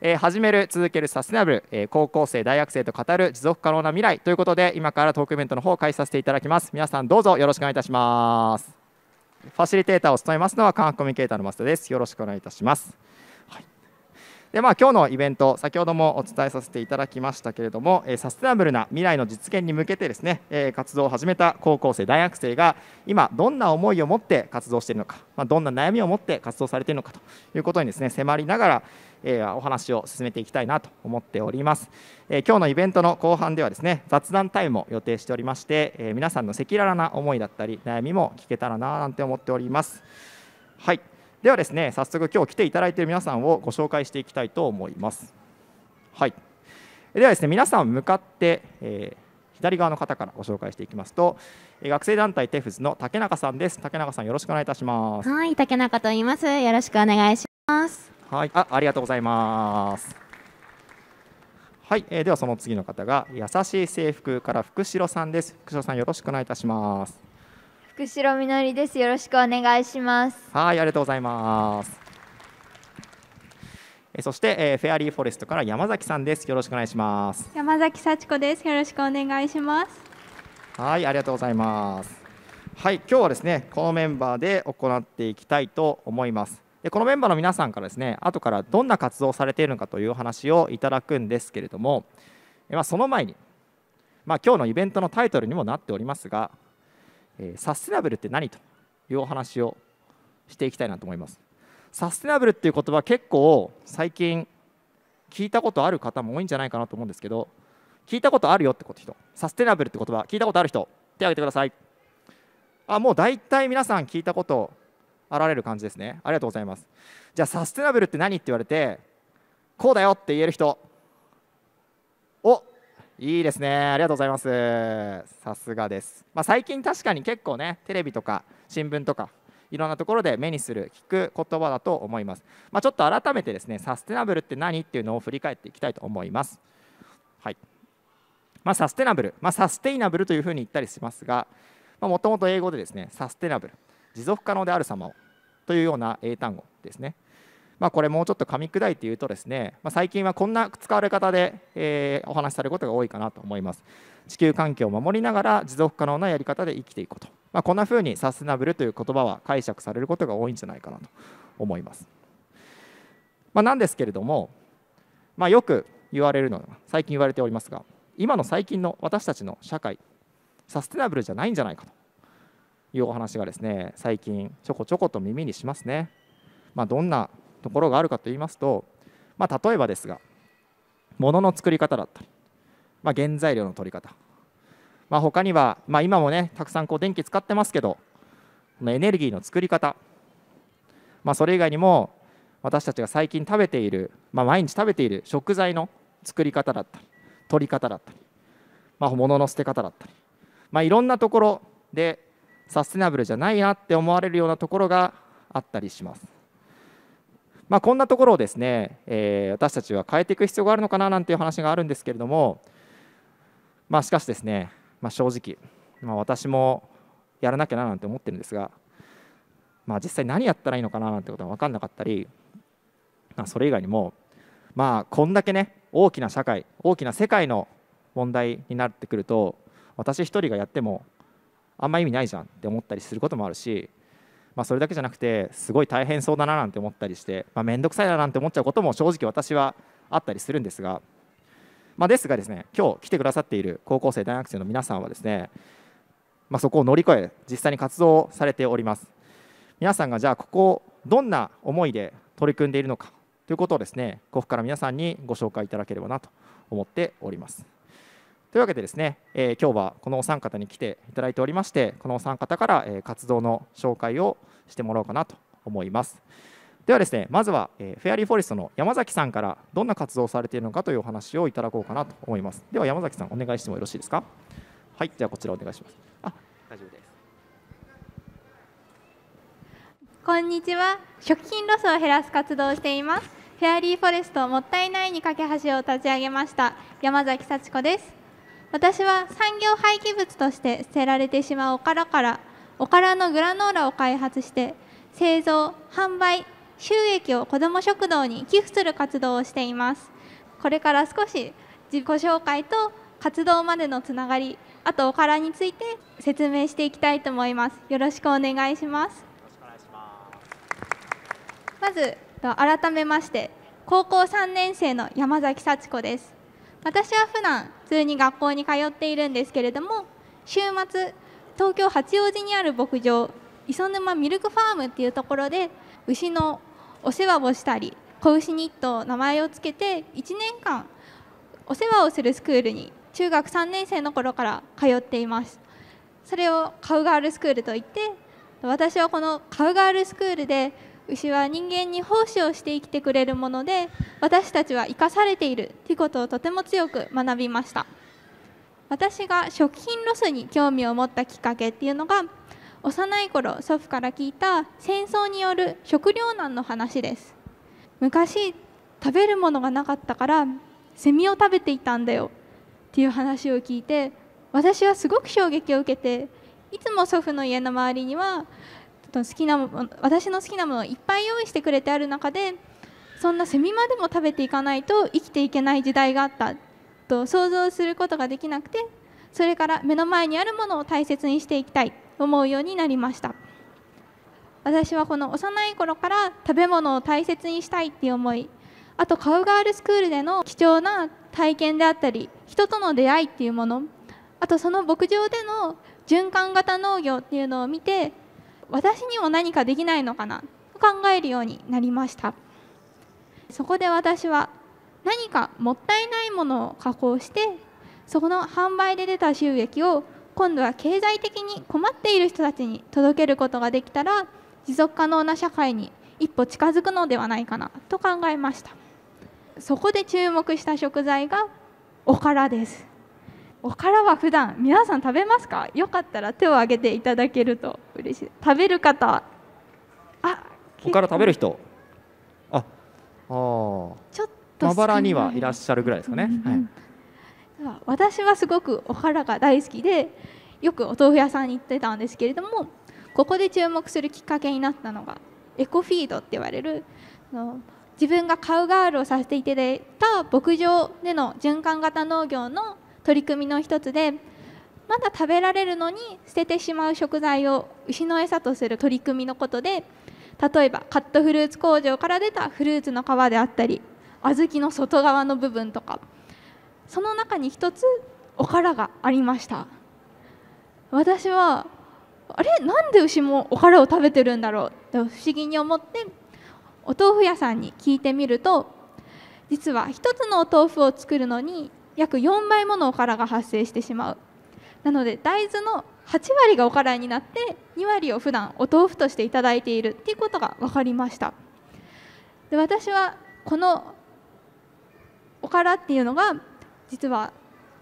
えー、始める続けるサステナブル、えー、高校生大学生と語る持続可能な未来ということで今からトークイベントの方を開始させていただきます皆さんどうぞよろしくお願いいたしますファシリテーターを務めますのは科学コミュニケーターの増田ですよろしくお願いいたします、はい、でまあ、今日のイベント、先ほどもお伝えさせていただきましたけれども、えー、サステナブルな未来の実現に向けてですね、え活動を始めた高校生、大学生が今、どんな思いを持って活動しているのか、まあ、どんな悩みを持って活動されているのかということにですね迫りながら、えー、お話を進めていきたいなと思っております、えー、今日のイベントの後半ではですね雑談タイムも予定しておりまして、えー、皆さんの赤裸々な思いだったり悩みも聞けたらななんて思っておりますはいではですね早速今日来ていただいている皆さんをご紹介していきたいと思いますはいではですね皆さん向かって、えー左側の方からご紹介していきますと学生団体テフズの竹中さんです竹中さんよろしくお願いいたしますはい竹中と言いますよろしくお願いしますはいあありがとうございますはい、えー、ではその次の方が優しい制服から福代さんです福代さんよろしくお願いいたします福代みのりですよろしくお願いしますはいありがとうございますえそして、えー、フェアリーフォレストから山崎さんです。よろしくお願いします。山崎幸子です。よろしくお願いします。はい、ありがとうございます。はい、今日はですね、このメンバーで行っていきたいと思います。でこのメンバーの皆さんからですね後からどんな活動をされているのかというお話をいただくんですけれども、まあ、その前に、まあ、今日のイベントのタイトルにもなっておりますが、えー、サステナブルって何というお話をしていきたいなと思いますサステナブルっていう言葉結構最近聞いたことある方も多いんじゃないかなと思うんですけど聞いたことあるよってこと人サステナブルって言葉聞いたことある人手を挙げてくださいあもう大体皆さん聞いたことられる感じですねありがとうございますじゃあサステナブルって何って言われてこうだよって言える人おいいですねありがとうございますさすがです、まあ、最近確かに結構ねテレビとか新聞とかいろんなところで目にする聞く言葉だと思います、まあ、ちょっと改めてですねサステナブルって何っていうのを振り返っていきたいと思いますはいまあ、サステナブル、まあ、サステイナブルというふうに言ったりしますがもともと英語でですねサステナブル持続可能である様をというような英単語ですね。まあ、これもうちょっと噛み砕いて言うとですね、まあ、最近はこんな使われ方で、えー、お話しされることが多いかなと思います。地球環境を守りながら持続可能なやり方で生きていくこと、まあ、こんなふうにサステナブルという言葉は解釈されることが多いんじゃないかなと思います。まあ、なんですけれども、まあ、よく言われるのは最近言われておりますが今の最近の私たちの社会サステナブルじゃないんじゃないかというお話がですね最近ちょこちょこと耳にしますね。まあ、どんなところがあるかと言いますと、まあ、例えばですが物の作り方だったり、まあ、原材料の取り方、まあ、他には、まあ、今もねたくさんこう電気使ってますけどエネルギーの作り方、まあ、それ以外にも私たちが最近食べている、まあ、毎日食べている食材の作り方だったり取り方だったり、まあ、物の捨て方だったり、まあ、いろんなところでサステナブルじゃないなって思われるようなところがあったりします。まあ、こんなところをですね、えー、私たちは変えていく必要があるのかななんていう話があるんですけれども、まあ、しかしですね、まあ、正直、まあ、私もやらなきゃななんて思ってるんですが、まあ、実際何やったらいいのかななんてことは分かんなかったり、まあ、それ以外にも、まあ、こんだけね大きな社会大きな世界の問題になってくると私一人がやってもあんま意味ないじゃんって思ったりすることもあるし、まあ、それだけじゃなくてすごい大変そうだななんて思ったりして面倒、まあ、くさいななんて思っちゃうことも正直私はあったりするんですが、まあ、ですがですね今日来てくださっている高校生大学生の皆さんはですね、まあ、そこを乗り越え実際に活動されております皆さんがじゃあここをどんな思いで取り組んでいるのかということをですねここから皆さんにご紹介いただければなと思っております。というわけでですね、えー、今日はこのお三方に来ていただいておりましてこのお三方から、え活動の紹介をしてもらおうかなと思いますではですねまずは、えフェアリーフォレストの山崎さんからどんな活動をされているのかというお話をいただこうかなと思いますでは山崎さんお願いしてもよろしいですかはいじゃあこちらお願いしますあ大丈夫ですこんにちは食品ロスを減らす活動をしていますフェアリーフォレストもったいないに架け橋を立ち上げました山崎幸子です私は産業廃棄物として捨てられてしまうおからからおからのグラノーラを開発して製造販売収益を子ども食堂に寄付する活動をしていますこれから少し自己紹介と活動までのつながりあとおからについて説明していきたいと思いますよろしくお願いしますまず改めまして高校3年生の山崎幸子です私は普段普通に学校に通っているんですけれども週末東京八王子にある牧場磯沼ミルクファームっていうところで牛のお世話をしたり子牛にと名前を付けて1年間お世話をするスクールに中学3年生の頃から通っていますそれをカウガールスクールといって私はこのカウガールスクールで牛は人間に奉仕をして生きてくれるもので私たちは生かされているということをとても強く学びました私が食品ロスに興味を持ったきっかけっていうのが幼い頃祖父から聞いた戦争による食糧難の話です昔食べるものがなかったからセミを食べていたんだよっていう話を聞いて私はすごく衝撃を受けていつも祖父の家の周りにはと好きな私の好きなものをいっぱい用意してくれてある中でそんなセミまでも食べていかないと生きていけない時代があったと想像することができなくてそれから目の前にあるものを大切にしていきたいと思うようになりました私はこの幼い頃から食べ物を大切にしたいっていう思いあとカウガールスクールでの貴重な体験であったり人との出会いっていうものあとその牧場での循環型農業っていうのを見て私にも何かできないのかなと考えるようになりましたそこで私は何かもったいないものを加工してそこの販売で出た収益を今度は経済的に困っている人たちに届けることができたら持続可能な社会に一歩近づくのではないかなと考えましたそこで注目した食材がおからですおからは普段皆さん食べますかよかったら手を挙げていただけると嬉しい食べる方あおから食べる人ああちょっとまばらにはいらっしゃるぐらいですかね、うん、はい、私はすごくおからが大好きでよくお豆腐屋さんに行ってたんですけれどもここで注目するきっかけになったのがエコフィードって言われる自分がカウガールをさせていただいた牧場での循環型農業の取り組みの一つでまだ食べられるのに捨ててしまう食材を牛の餌とする取り組みのことで例えばカットフルーツ工場から出たフルーツの皮であったり小豆の外側の部分とかその中に一つおからがありました私はあれなんで牛もおからを食べてるんだろうと不思議に思ってお豆腐屋さんに聞いてみると実は一つのお豆腐を作るのに約4倍ものおからが発生してしまうなので大豆の8割がおからになって2割を普段お豆腐としていただいているっていうことが分かりましたで私はこのおからっていうのが実は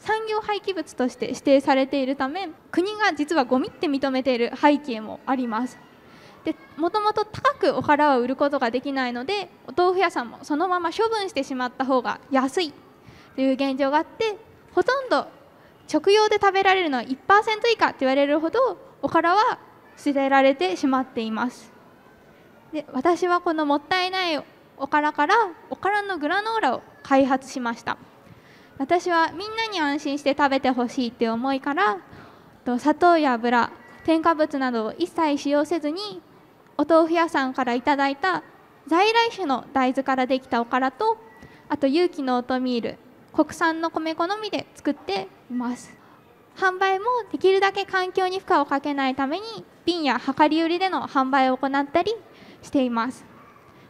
産業廃棄物として指定されているため国が実はゴミって認めている背景もありますでもともと高くおからを売ることができないのでお豆腐屋さんもそのまま処分してしまった方が安いという現状があってほとんど食用で食べられるのは1%以下と言われるほどおからは捨てられてしまっていますで私はこのもったいないおからからおからのグラノーラを開発しました私はみんなに安心して食べてほしいっていう思いから砂糖や油添加物などを一切使用せずにお豆腐屋さんからいただいた在来種の大豆からできたおからとあと有機のオートミール国産の米粉のみで作っています販売もできるだけ環境に負荷をかけないために瓶や量り売りでの販売を行ったりしています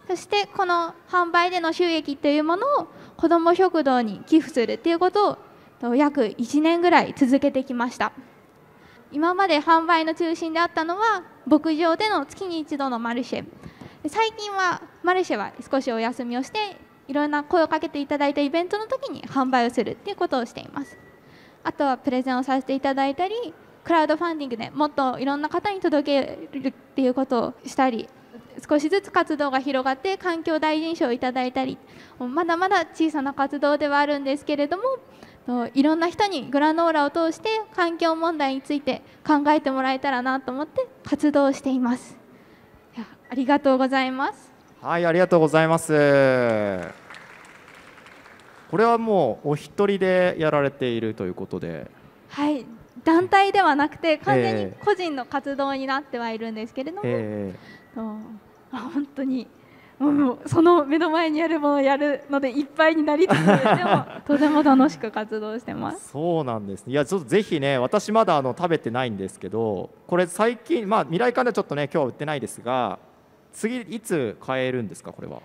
そしてこの販売での収益というものを子ども食堂に寄付するということを約1年ぐらい続けてきました今まで販売の中心であったのは牧場での月に一度のマルシェ最近はマルシェは少しお休みをしていろんな声をかけていただいたイベントの時に販売をするっていうことをしていますあとはプレゼンをさせていただいたりクラウドファンディングでもっといろんな方に届けるっていうことをしたり少しずつ活動が広がって環境大臣賞をいただいたりまだまだ小さな活動ではあるんですけれどもいろんな人にグラノーラを通して環境問題について考えてもらえたらなと思って活動していますいやありがとうございますはい、ありがとうございます。これはもうお一人でやられているということで。はい、団体ではなくて完全に個人の活動になってはいるんですけれども、えー、本当にもうその目の前にあるものをやるのでいっぱいになりつつでも とても楽しく活動してますそうなんです、ね、いやちょっとぜひね私まだあの食べてないんですけどこれ最近まあ未来館ではちょっとね今日は売ってないですが次いつ変えるんですかこれは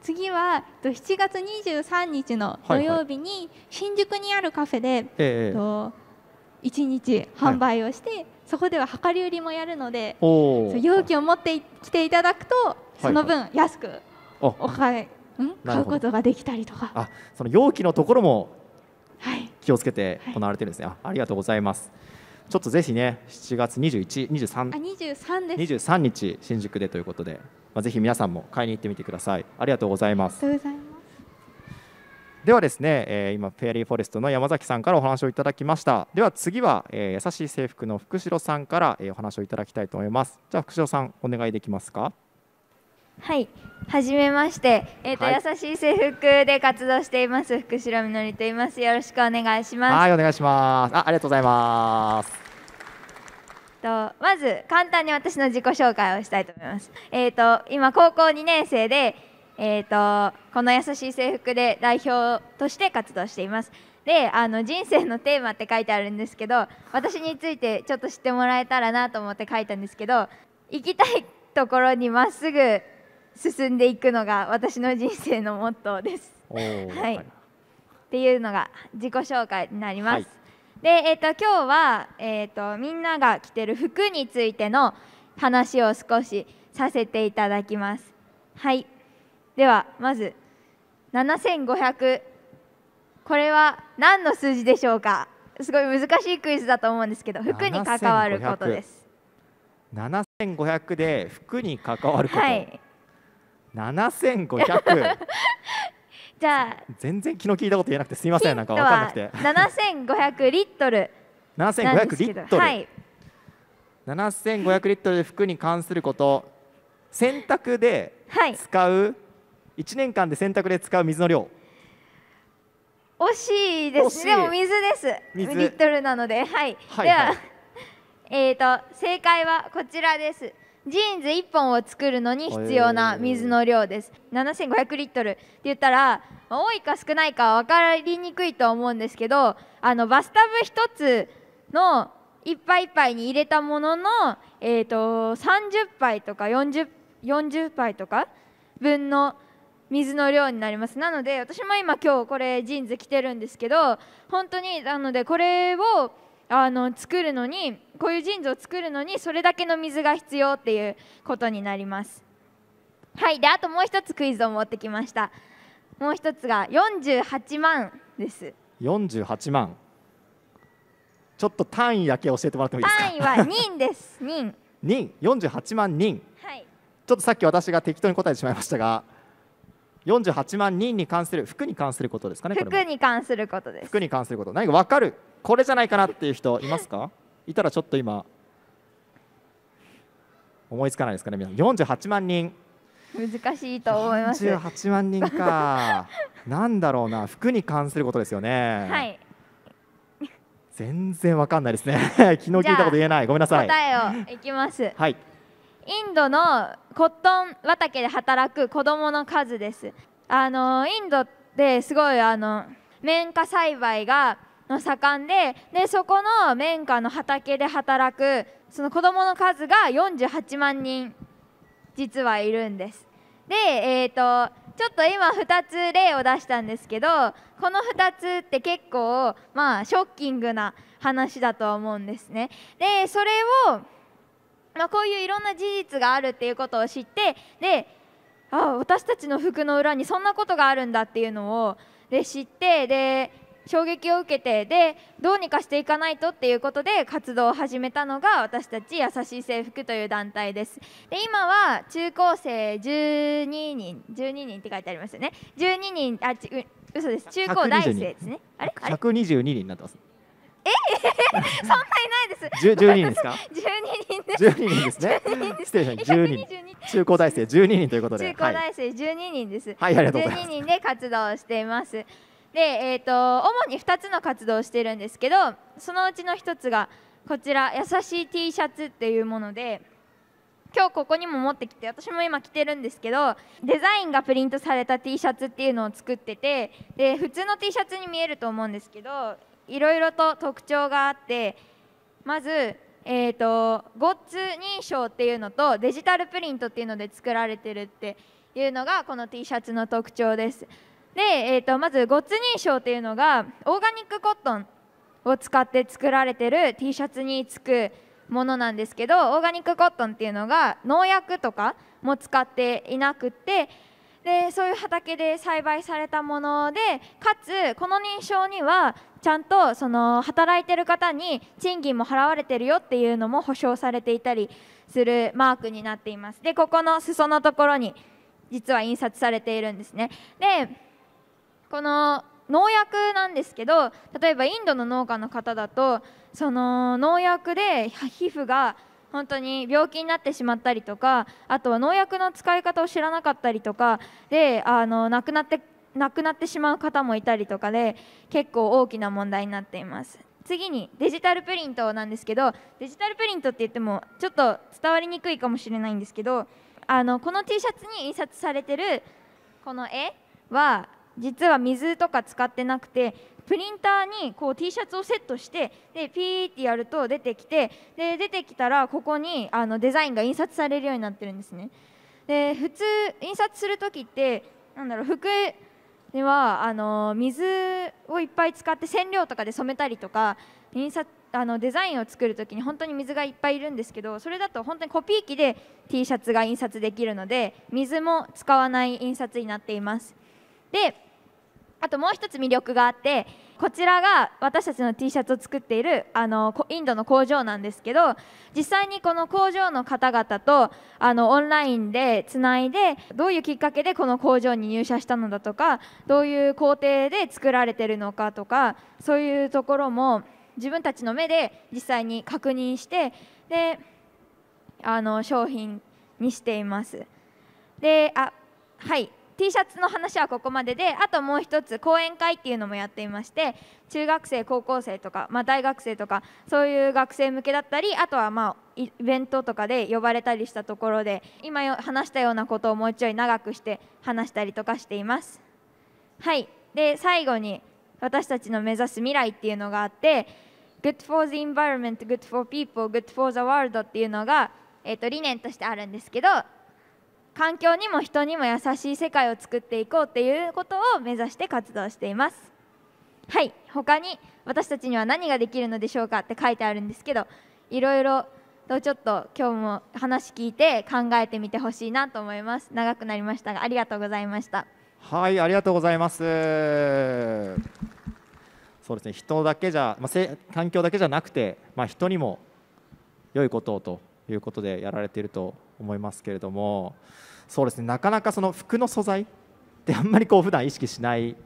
次は7月23日の土曜日に新宿にあるカフェで、はいえ1日販売をして、そこでは量り売りもやるので容器を持ってきていただくとその分安くお買い、ん買うことができたりとかあその容器のところも気をつけて行われてるんですね、ありがとうございます。ちょっとぜひね7月21、23, あ23です23日新宿でということで、まあ、ぜひ皆さんも買いに行ってみてくださいありがとうございますではですね、えー、今フェアリーフォレストの山崎さんからお話をいただきましたでは次は、えー、優しい制服の福代さんから、えー、お話をいただきたいと思いますじゃあ福代さんお願いできますかはい、はじめまして、えっ、ー、と、はい、優しい制服で活動しています、福代みのりと言います。よろしくお願いします。はい、お願いします。あ、ありがとうございます。とまず簡単に私の自己紹介をしたいと思います。えっ、ー、と今高校2年生でえーと、とこの「優しい制服」で代表として活動しています。であの人生のテーマって書いてあるんですけど私についてちょっと知ってもらえたらなと思って書いたんですけど行きたいところにまっすぐ進んでいくのが私の人生のモットーです。はい、っていうのが自己紹介になります。はい、で、えーと、今日は、えーと、とみんなが着てる服についての話を少しさせていただきます。はいではまず7500これは何の数字でしょうかすごい難しいクイズだと思うんですけど服に関わることです。7500で服に関わること、はい七千五百。じゃあ全然気の利いたこと言えなくてすみませんなんか分かんなくて七千五百リットル七千五百リットル、はい、7500リットルで服に関すること洗濯で使う、はい、年間で洗濯で使う水の量惜しいですでも水です水リットルなのではい、はい、では、えっ、ー、と正解はこちらですジーンズ1本を作るのに必要な水の量です7500リットルって言ったら多いか少ないか分かりにくいと思うんですけどあのバスタブ1つのいいっぱいっぱいに入れたものの、えーと30杯とか 40, 40杯とか分の水の量になりますなので私も今今日これジーンズ着てるんですけど本当になのでこれをあの作るのにこういうジーンズを作るのにそれだけの水が必要っていうことになりますはいであともう一つクイズを持ってきましたもう一つが48万です48万ちょっと単位だけ教えてもらってもいいですか単位は人です人人48万人はいちょっとさっき私が適当に答えてしまいましたが48万人に関する服に関することですかね服に関することです服に関すること何か分かるこれじゃないかなっていう人いますかいたらちょっと今思いつかないですかね皆さん48万人難しいと思います48万人か なんだろうな服に関することですよねはい全然わかんないですね昨日聞いたこと言えないごめんなさい答えをいきますはいインドのコットン畑で働く子どもの数ですあのインドってすごいあの綿花栽培がの盛んででそこの綿花の畑で働くその子どもの数が48万人実はいるんですでえっ、ー、とちょっと今2つ例を出したんですけどこの2つって結構まあショッキングな話だと思うんですねでそれをまあ、こういういろんな事実があるっていうことを知ってであ私たちの服の裏にそんなことがあるんだっていうのをで知ってで衝撃を受けてでどうにかしていかないとっていうことで活動を始めたのが私たち優しい制服という団体ですで今は中高生12人12人って書いてありますよね12人あちう嘘です中高大生ですねあれ122人になってますえ そんないないです。十十人ですか？十二人です。十二人ですね。失礼しました。十人。中高大生十二人ということで。中高大生十二人です。はい、ありがとうございます。十二人で活動しています。で、えっ、ー、と主に二つの活動をしてるんですけど、そのうちの一つがこちら優しい T シャツっていうもので。今日ここにも持ってきて私も今着てるんですけどデザインがプリントされた T シャツっていうのを作っててで普通の T シャツに見えると思うんですけどいろいろと特徴があってまず、えーと、ゴッツ認証っていうのとデジタルプリントっていうので作られてるっていうのがこの T シャツの特徴です。で、えーと、とまずゴッツ認証っていうのがオーガニックコットンを使って作られてる T シャツにつくものなんですけどオーガニックコットンっていうのが農薬とかも使っていなくってでそういう畑で栽培されたものでかつこの認証にはちゃんとその働いてる方に賃金も払われてるよっていうのも保証されていたりするマークになっていますでここの裾のところに実は印刷されているんですねでこの農薬なんですけど例えばインドの農家の方だとその農薬で皮膚が本当に病気になってしまったりとかあとは農薬の使い方を知らなかったりとかであの亡くなって亡くなってしまう方もいたりとかで結構大きな問題になっています次にデジタルプリントなんですけどデジタルプリントって言ってもちょっと伝わりにくいかもしれないんですけどあのこの T シャツに印刷されてるこの絵は実は水とか使ってなくてプリンターにこう T シャツをセットしてでピーってやると出てきてで出てきたらここにあのデザインが印刷されるようになってるんですね。で普通印刷する時ってなんだろう服ではあの水をいっぱい使って染料とかで染めたりとか印刷あのデザインを作る時に本当に水がいっぱいいるんですけどそれだと本当にコピー機で T シャツが印刷できるので水も使わない印刷になっています。であともう一つ魅力があってこちらが私たちの T シャツを作っているあのインドの工場なんですけど実際にこの工場の方々とあのオンラインでつないでどういうきっかけでこの工場に入社したのだとかどういう工程で作られてるのかとかそういうところも自分たちの目で実際に確認してであの商品にしています。であはい T シャツの話はここまでであともう一つ講演会っていうのもやっていまして中学生高校生とか、まあ、大学生とかそういう学生向けだったりあとはまあイベントとかで呼ばれたりしたところで今よ話したようなことをもうちょい長くして話したりとかしています。はいで最後に私たちの目指す未来っていうのがあって Good for the environment, good for people, good for the world っていうのが、えー、と理念としてあるんですけど環境にも人にも優しい世界を作っていこうっていうことを目指して活動していますはい他に私たちには何ができるのでしょうかって書いてあるんですけどいろいろとちょっと今日も話聞いて考えてみてほしいなと思います長くなりましたがありがとうございましたはいありがとうございますそうですね人だけじゃ、まあ、環境だけじゃなくて、まあ、人にも良いことをということでやられていると思いますけれどもそうですねなかなかその服の素材ってあんまりこう普段意識しない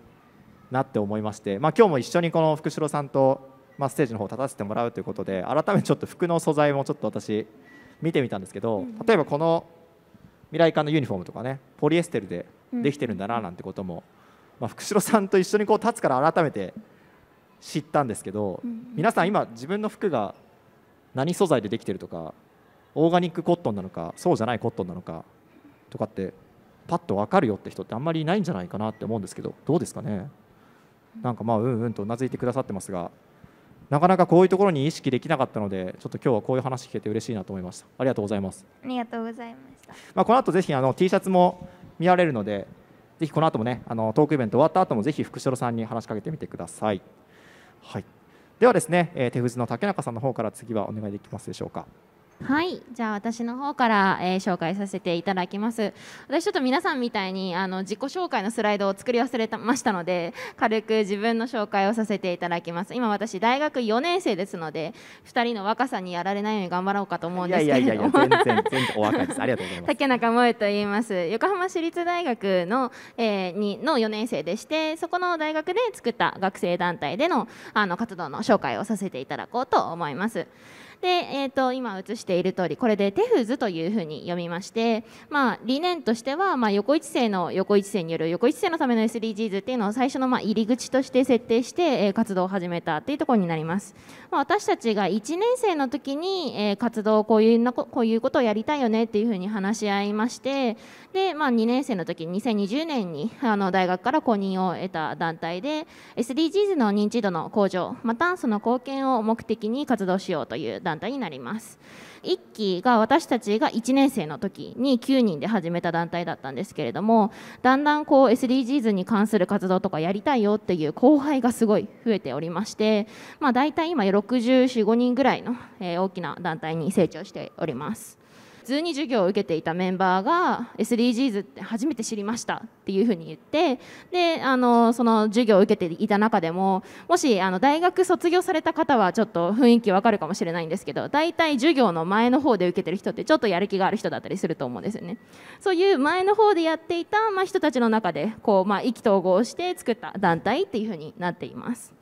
なって思いまして、まあ、今日も一緒にこの福代さんと、まあ、ステージの方立たせてもらうということで改めてちょっと服の素材もちょっと私見てみたんですけど、例えばこの未来館のユニフォームとかねポリエステルでできてるんだななんてことも、まあ、福代さんと一緒にこう立つから改めて知ったんですけど、皆さん今自分の服が何素材でできてるとかオーガニックコットンなのかそうじゃないコットンなのかとかってパッと分かるよって人ってあんまりいないんじゃないかなって思うんですけどどうですかねなんかまあうんうんとうなずいてくださってますがなかなかこういうところに意識できなかったのでちょっと今日はこういう話聞けて嬉しいなと思いましたありがとうございますありがとうございました、まあ、この後ぜひあの T シャツも見られるのでぜひこの後もねあのトークイベント終わった後もぜひ福代さんに話しかけてみてくださいはいではですね、えー、手藤の竹中さんの方から次はお願いできますでしょうかはい、じゃあ私の方から、えー、紹介させていただきます。私ちょっと皆さんみたいにあの自己紹介のスライドを作り忘れたましたので、軽く自分の紹介をさせていただきます。今私大学4年生ですので、2人の若さにやられないように頑張ろうかと思うんですけれども。全然全然お若いです。ありがとうございます。竹中萌と言います。横浜市立大学の、えー、にの4年生でして、そこの大学で作った学生団体でのあの活動の紹介をさせていただこうと思います。で、えーと、今映している通りこれでテフズというふうに読みまして、まあ、理念としては、まあ、横一世の横一世による横一世のための SDGs っていうのを最初のまあ入り口として設定して、えー、活動を始めたっていうところになります、まあ、私たちが1年生の時に、えー、活動こういうなこういうことをやりたいよねっていうふうに話し合いましてで、まあ、2年生の時2020年にあの大学から公認を得た団体で SDGs の認知度の向上またその貢献を目的に活動しようという団体になります1期が私たちが1年生の時に9人で始めた団体だったんですけれどもだんだんこう SDGs に関する活動とかやりたいよっていう後輩がすごい増えておりまして、まあ、大体今645人ぐらいの、え大きな団体に成長しております。普通に授業を受けていたメンバーが SDGs って初めて知りましたっていうふうに言ってであのその授業を受けていた中でももしあの大学卒業された方はちょっと雰囲気わかるかもしれないんですけど大体授業の前の方で受けてる人ってちょっとやる気がある人だったりすると思うんですよね。そういう前の方でやっていた、まあ、人たちの中でこう、まあ、意気投合して作った団体っていうふうになっています。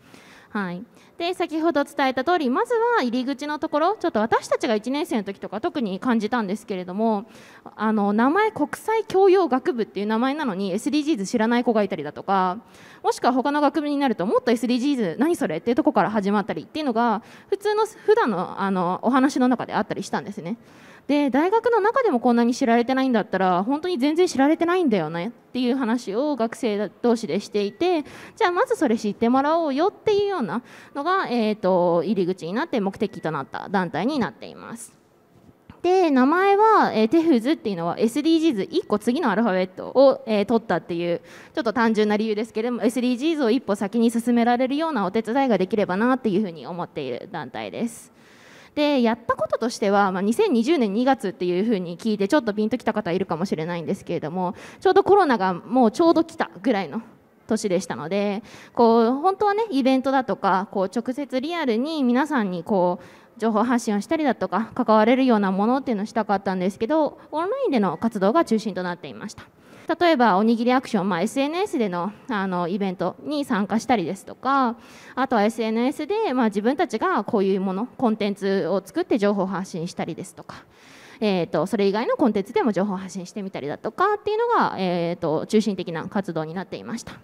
はい、で先ほど伝えた通りまずは入り口のところちょっと私たちが1年生の時とか特に感じたんですけれどもあの名前国際教養学部っていう名前なのに SDGs 知らない子がいたりだとかもしくは他の学部になるともっと SDGs 何それっていうとこから始まったりっていうのが普通の普段のあのお話の中であったりしたんですね。で大学の中でもこんなに知られてないんだったら本当に全然知られてないんだよねっていう話を学生同士でしていてじゃあまずそれ知ってもらおうよっていうようなのが、えーと、入り口になって目的となった団体になっています。で名前は、え e テフズっていうのは SDGs1 個次のアルファベットを、えー、取ったっていうちょっと単純な理由ですけれども SDGs を一歩先に進められるようなお手伝いができればなっていうふうに思っている団体です。でやったこととしては、まあ、2020年2月っていうふうに聞いてちょっとピンときた方いるかもしれないんですけれどもちょうどコロナがもうちょうど来たぐらいの年でしたのでこう本当はねイベントだとかこう直接リアルに皆さんにこう情報発信をしたりだとか関われるようなものっていうのをしたかったんですけどオンラインでの活動が中心となっていました。例えばおにぎりアクション、まあ、SNS でのあのイベントに参加したりですとかあとは SNS で、まあ、自分たちがこういうものコンテンツを作って情報発信したりですとか。えーと、それ以外のコンテンツでも情報発信してみたりだとかっていうのが、えーと、と中心的な活動になっていました。た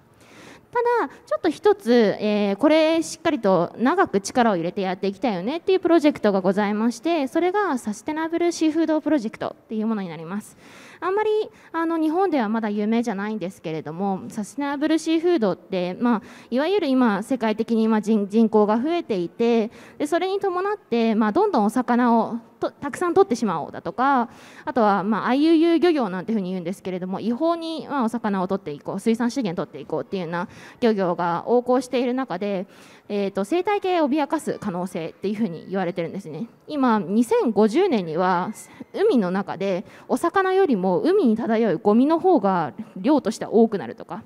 だちょっと一つ、えー、これしっかりと長く力を入れてやっていきたいよねっていうプロジェクトがございましてそれがサステナブルシーフードプロジェクトっていうものになりますあんまりあの日本ではまだ有名じゃないんですけれどもサステナブルシーフードって、まあ、いわゆる今世界的に今人口が増えていてでそれに伴って、まあ、どんどんお魚をとたくさん取ってしまおうだとかあとは、まあ、IUU 漁業なんていうふうに言うんですけれども違法に、まあ、お魚を取っていこう水産資源取っていこうっていうような漁業が横行している中で、えーと、と生態系を脅かす可能性っていうふうに言われてるんですね今2050年には海の中でお魚よりも海に漂うゴミの方が量としては多くなるとか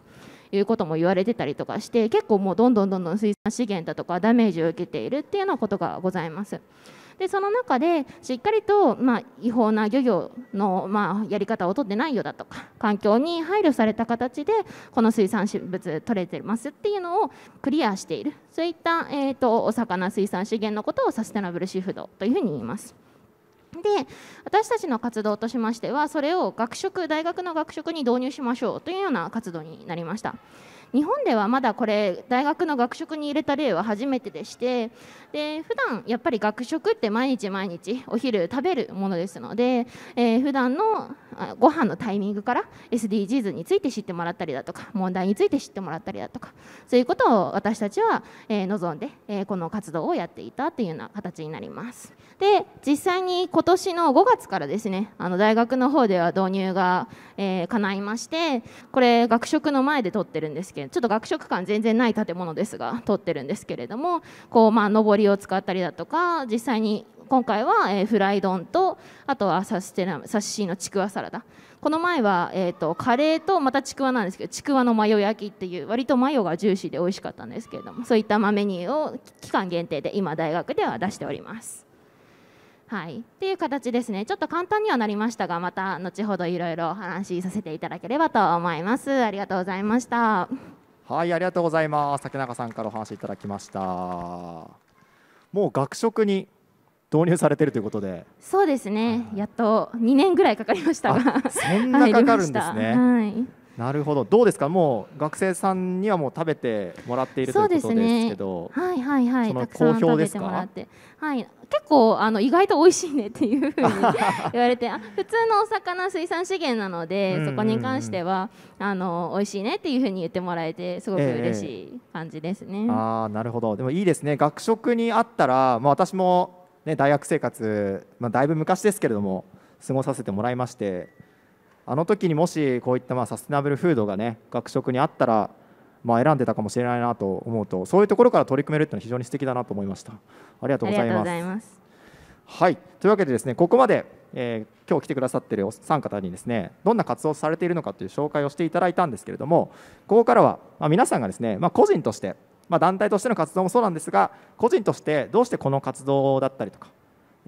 いうことも言われてたりとかして結構もうどんどんどんどん水産資源だとかダメージを受けているっていうようなことがございます。でその中でしっかりと、まあ、違法な漁業の、まあ、やり方をとってないよだとか環境に配慮された形でこの水産物取れてますっていうのをクリアしているそういった、えーと、お魚水産資源のことをサステナブルシフトというふうに言います。で私たちの活動としましてはそれを学食大学の学食に導入しましょうというような活動になりました日本ではまだこれ大学の学食に入れた例は初めてでしてで普段やっぱり学食って毎日毎日お昼食べるものですので、えー、普段のご飯のタイミングから SDGs について知ってもらったりだとか問題について知ってもらったりだとかそういうことを私たちは、え望んで、えこの活動をやっていたというような形になります。で実際に今年の5月からですねあの大学の方では導入が、え叶いましてこれ学食の前で撮ってるんですちょっと学食感全然ない建物ですが撮ってるんですけれどもこうまあ上りを使ったりだとか実際に今回は、えフライ丼とあとはサステナサッシーのちくわサラダこの前は、えと、カレーとまたちくわなんですけどちくわのマヨ焼きっていう割とマヨがジューシーで美味しかったんですけれどもそういったメニューを期間限定で今大学では出しております。はい、っていう形ですねちょっと簡単にはなりましたがまた後ほどいろいろお話しさせていただければと思いますありがとうございましたはいありがとうございます竹中さんからお話いただきましたもう学食に導入されてるということでそうですねやっと2年ぐらいかかりましたがそんなかかるんですね、はいなるほどどうですかもう学生さんにはもう食べてもらっているということですけど、ね、はいはいはいたくさん食てもらってはい結構あの意外と美味しいねっていうふうに 言われてあ普通のお魚水産資源なのでそこに関してはあの美味しいねっていうふうに言ってもらえてすごく嬉しい感じですね、えー、あなるほどでもいいですね学食にあったら、まあ、私も、ね、大学生活、まあ、だいぶ昔ですけれども過ごさせてもらいましてあの時にもしこういったまあサステナブルフードがね学食にあったらまあ選んでたかもしれないなと思うとそういうところから取り組めるっていうのは非常に素敵だなと思いましたありがとうございますはいというわけでですねここまで、えー、今日来てくださってるお三方にですねどんな活動をされているのかという紹介をしていただいたんですけれどもここからは、まあ、皆さんがですね、まあ、個人としてまあ、団体としての活動もそうなんですが個人としてどうしてこの活動だったりとか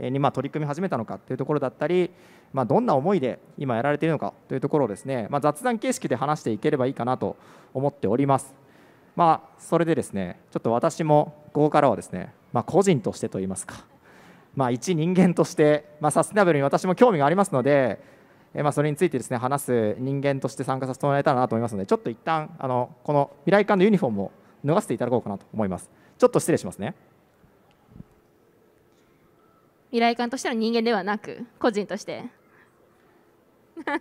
にま取り組み始めたのかというところだったり、まあ、どんな思いで今やられているのかというところをですね、まあ、雑談形式で話していければいいかなと思っております。まあ、それでですねちょっと私もここからはですね、ま個人としてといいますか、まあ、一人間として、まサステナブルに私も興味がありますので、えまそれについてですね話す人間として参加させてもらえたらなと思いますのでちょっと一旦あのこの未来館のユニフォームを脱がせていただこうかなと思います。ちょっと失礼しますね。未来館としての人間ではなく個人として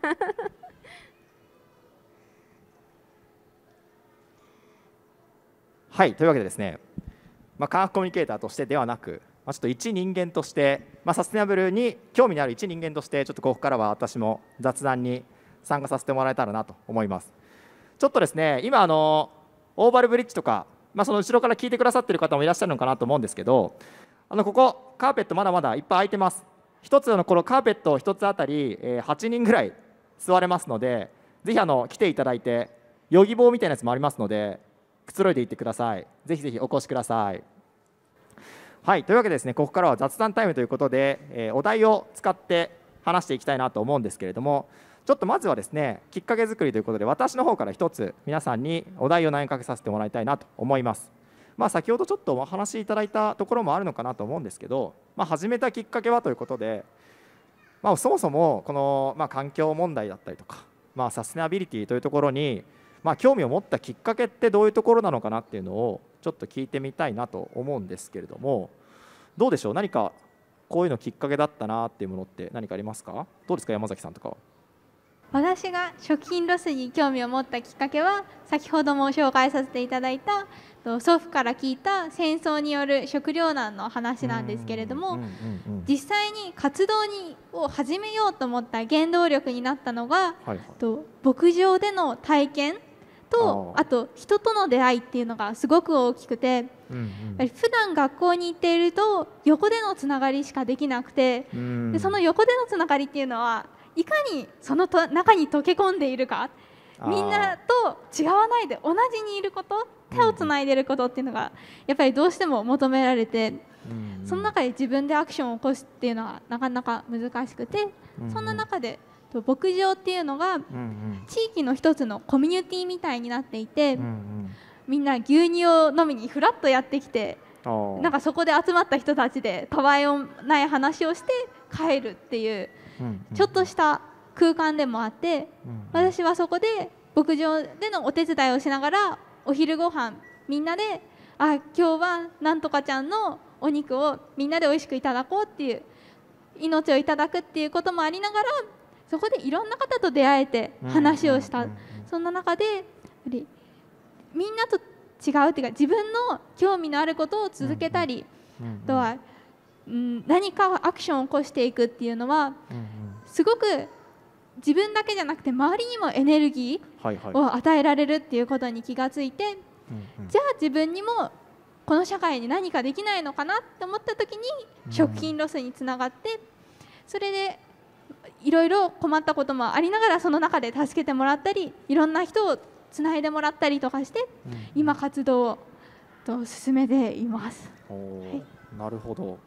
はいというわけでですね、まあ、科学コミュニケーターとしてではなく、まあ、ちょっと一人間として、まあ、サステナブルに興味のある一人間としてちょっとここからは私も雑談に参加させてもらえたらなと思いますちょっとですね今あのオーバルブリッジとか、まあ、その後ろから聞いてくださってる方もいらっしゃるのかなと思うんですけどあのここカーペットまだまだいっぱい空いてます1つのこのカーペット一つあたり、え8人ぐらい座れますのでぜひあの来ていただいてヨギ棒みたいなやつもありますのでくつろいでいってくださいぜひぜひお越しくださいはいというわけでですねここからは雑談タイムということで、えお題を使って話していきたいなと思うんですけれどもちょっとまずはですねきっかけ作りということで私の方から一つ皆さんにお題を投げかけさせてもらいたいなと思いますまあ、先ほどちょっとお話しいただいたところもあるのかなと思うんですけど、まあ、始めたきっかけはということで、まあ、そもそもこの、ま環境問題だったりとか、まあ、サステナビリティというところに、ま興味を持ったきっかけってどういうところなのかなっていうのをちょっと聞いてみたいなと思うんですけれどもどうでしょう何かこういうのきっかけだったなっていうものって何かありますかどうですか山崎さんとかは。私が食品ロスに興味を持ったきっかけは先ほども紹介させていただいた祖父から聞いた戦争による食糧難の話なんですけれども実際に活動にを始めようと思った原動力になったのが、はいはい、と牧場での体験とあと人との出会いっていうのがすごく大きくて、うんうん、普段学校に行っていると横でのつながりしかできなくて、でその横でのつながりっていうのはいかにそのと中に溶け込んでいるかみんなと違わないで同じにいること手をつないでることっていうのがやっぱりどうしても求められて、うん、その中で自分でアクションを起こすっていうのはなかなか難しくて、うん、そんな中で牧場っていうのが地域の一つのコミュニティみたいになっていて、うんうん、みんな牛乳を飲みにふらっとやってきてなんかそこで集まった人たちでたわいもない話をして帰るっていう、ちょっとした空間でもあって、うんうん、私はそこで牧場でのお手伝いをしながらお昼ご飯みんなであ今日はなんとかちゃんのお肉をみんなで美味しくいただこうっていう命をいただくっていうこともありながらそこでいろんな方と出会えて話をした、そんな中でみんなと違うっていうか自分の興味のあることを続けたり、あとは、うん、何かアクションを起こしていくっていうのは、すごく自分だけじゃなくて周りにもエネルギーを与えられるっていうことに気がついて、じゃあ自分にもこの社会に何かできないのかなって思った時に食品ロスにつながって、それでいろいろ困ったこともありながらその中で助けてもらったりいろんな人をつないでもらったりとかして、今活動を進めています、なるほど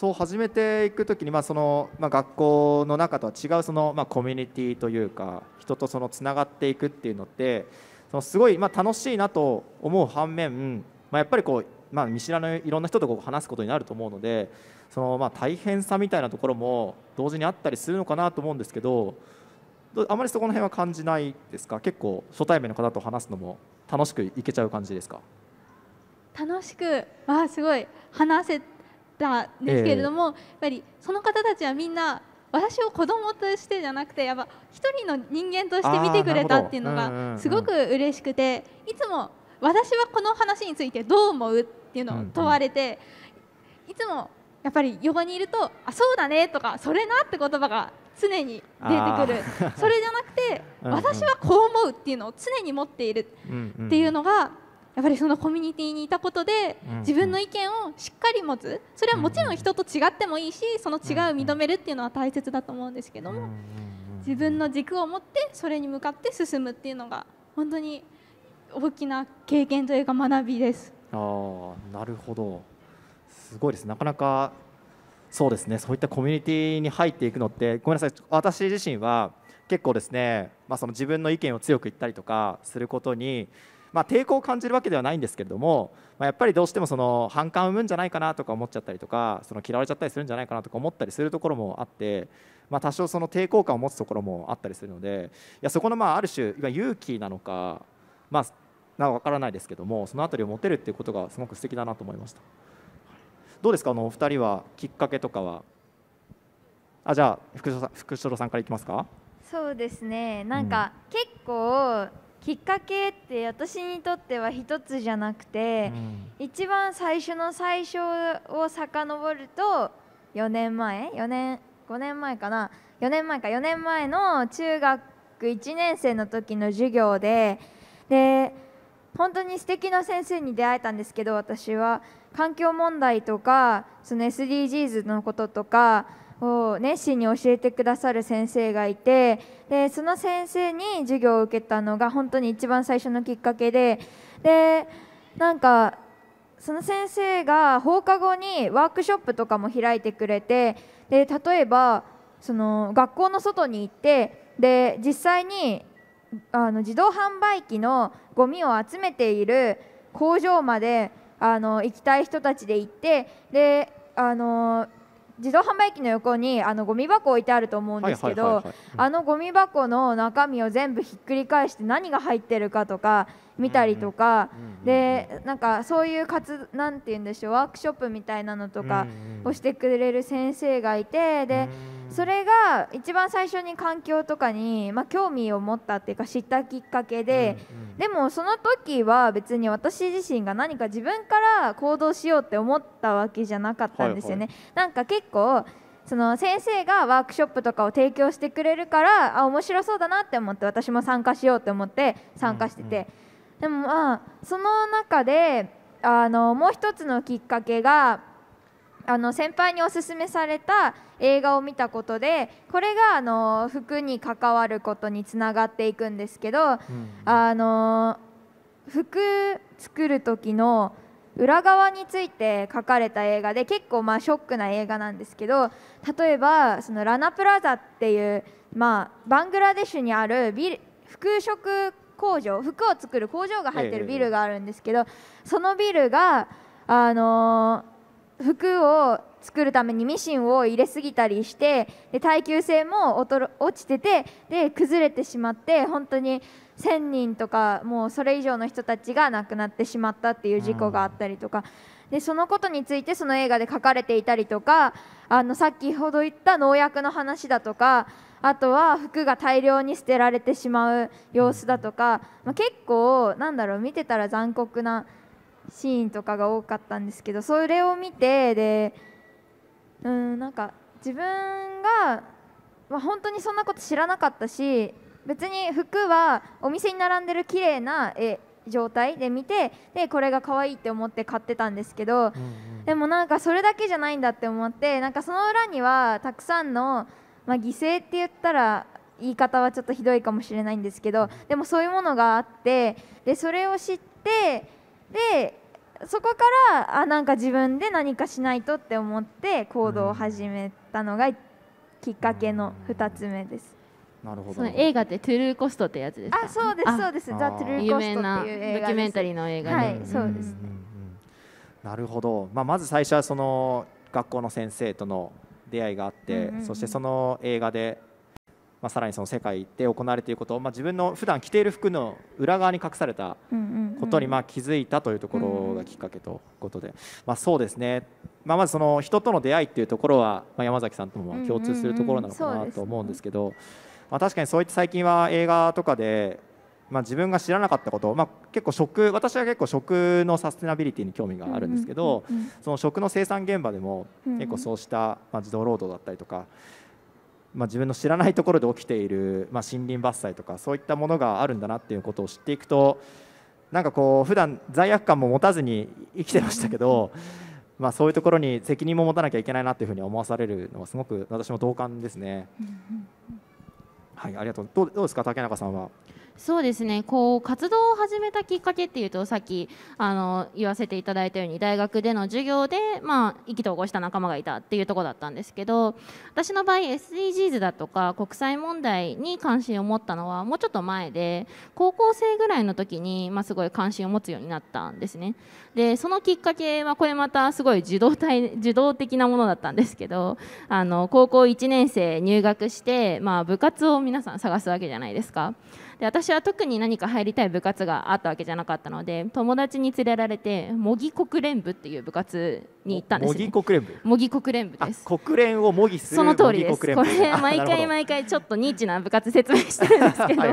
そう始めていく時に、まあそのまあ、学校の中とは違うその、まあ、コミュニティというか人とそのつながっていくっていうのってそのすごい、まあ、楽しいなと思う反面、まあ、やっぱりこう、まあ、見知らぬいろんな人とこう話すことになると思うのでその、まあ、大変さみたいなところも同時にあったりするのかなと思うんですけどあまりそこの辺は感じないですか結構初対面の方と話すのも楽しくいけちゃう感じですか楽しくあすごい話せったんですけれども、やっぱりその方たちはみんな私を子供としてじゃなくてやっぱ一人の人間として見てくれたっていうのがすごく嬉しくていつも私はこの話についてどう思うっていうのを問われていつもやっぱり横にいるとあそうだねとかそれなって言葉が常に出てくるそれじゃなくて私はこう思うっていうのを常に持っているっていうのがやっぱりそのコミュニティにいたことで自分の意見をしっかり持つそれはもちろん人と違ってもいいしその違いを認めるっていうのは大切だと思うんですけども自分の軸を持ってそれに向かって進むっていうのが本当に大きな経験というか学びです。あなるほどすごいですなかなかそうですねそういったコミュニティに入っていくのってごめんなさい私自身は結構ですね、まあ、その自分の意見を強く言ったりとかすることにまあ、抵抗を感じるわけではないんですけれども、まあ、やっぱりどうしてもその反感を生むんじゃないかなとか思っちゃったりとかその嫌われちゃったりするんじゃないかなとか思ったりするところもあって、まあ、多少その抵抗感を持つところもあったりするのでいやそこのまあある種勇気なのか、まあ、なんか分からないですけどもその辺りを持てるっていうことがすごく素敵だなと思いました。どうですかあのお二人はきっかけとかはあじゃあ福所さん福所さんからいきますかそうですねなんか、うん、結構きっかけって私にとっては一つじゃなくて、うん、一番最初の最初を遡ると4年前4年5年前かな4年前か4年前の中学1年生の時の授業でで本当に素敵な先生に出会えたんですけど私は環境問題とかその SDGs のこととかを熱心に教えてくださる先生がいてでその先生に授業を受けたのが本当に一番最初のきっかけででなんかその先生が放課後にワークショップとかも開いてくれてで例えばその学校の外に行ってで実際にあの自動販売機のゴミを集めている工場まであの行きたい人たちで行ってであの自動販売機の横にあのゴミ箱置いてあると思うんですけどあのゴミ箱の中身を全部ひっくり返して何が入ってるかとか見たりとか、でなんかそういう活なんて言うんでしょうワークショップみたいなのとかをしてくれる先生がいてで、それが一番最初に環境とかに、まあ、興味を持ったっていうか知ったきっかけで、うんうん、でもその時は別に私自身が何か自分から行動しようって思ったわけじゃなかったんですよね。はいはい、なんか結構その先生がワークショップとかを提供してくれるからあ面白そうだなって思って私も参加しようって思って参加してて、うんうん、でもまあその中であのもう一つのきっかけがあの先輩におすすめされた映画を見たことでこれがあの服に関わることにつながっていくんですけど、うん、あの服作る時の裏側について書かれた映画で結構まあショックな映画なんですけど例えばそのラナプラザっていう、まあ、バングラデシュにあるビ服飾工場服を作る工場が入ってるビルがあるんですけど、そのビルがあのー服を作るためにミシンを入れすぎたりしてで耐久性も落ちててで崩れてしまって本当に1000人とかもうそれ以上の人たちが亡くなってしまったっていう事故があったりとか、でそのことについてその映画で書かれていたりとかあのきほど言った農薬の話だとかあとは服が大量に捨てられてしまう様子だとか、まあ、結構なんだろう見てたら残酷な。シーンとかが多かったんですけどそれを見てでうんなんか自分が、まあ、本当にそんなこと知らなかったし別に服はお店に並んでる綺麗な絵状態で見てでこれが可愛いって思って買ってたんですけど、うんうん、でもなんかそれだけじゃないんだって思ってなんかその裏にはたくさんの、まあ、犠牲って言ったら言い方はちょっとひどいかもしれないんですけどでもそういうものがあってでそれを知ってでそこからあなんか自分で何かしないとって思って行動を始めたのがきっかけの2つ目です。なるほど映画ってトゥルーコストってやつですあそうですそうですザ・トゥルーコストっていう映画ドキュメンタリーの映画はいそうですね、なるほど、まあ、まず最初はその学校の先生との出会いがあって、そしてその映画でまあ、さらにその世界で行われていること、まあ、自分の普段着ている服の裏側に隠されたことにまあ気づいたというところがきっかけということで、まあ、そうですね、まあ、まずその人との出会いっていうところは、まあ、山崎さんとも共通するところなのかなと思うんですけど、まあ、確かにそういった最近は映画とかで、まあ、自分が知らなかったこと、まあ、結構食私は結構食のサステナビリティに興味があるんですけど、その食の生産現場でも結構そうした、まあ、自動労働だったりとか。まあ、自分の知らないところで起きている、まあ、森林伐採とかそういったものがあるんだなっていうことを知っていくとなんかこう普段罪悪感も持たずに生きてましたけど、まあ、そういうところに責任も持たなきゃいけないなというふうに思わされるのはすごく私も同感ですね。はい、ありがとうどうですか竹中さんはそうですねこう活動を始めたきっかけっていうとさっきあの言わせていただいたように大学での授業で、まあ、意気投合した仲間がいたっていうとこだったんですけど私の場合 SDGs だとか国際問題に関心を持ったのはもうちょっと前で高校生ぐらいの時に、まあ、すごい関心を持つようになったんですねでそのきっかけはこれまたすごい受動体受動的なものだったんですけどあの高校1年生入学して、まあ、部活を皆さん探すわけじゃないですか。で私は特に何か入りたい部活があったわけじゃなかったので友達に連れられて模擬国連部っていう部活に行ったんです、ね、模擬国連部模擬国連部です国連を模擬するその通りですこれ毎回毎回ちょっとニーチな部活説明してるんですけど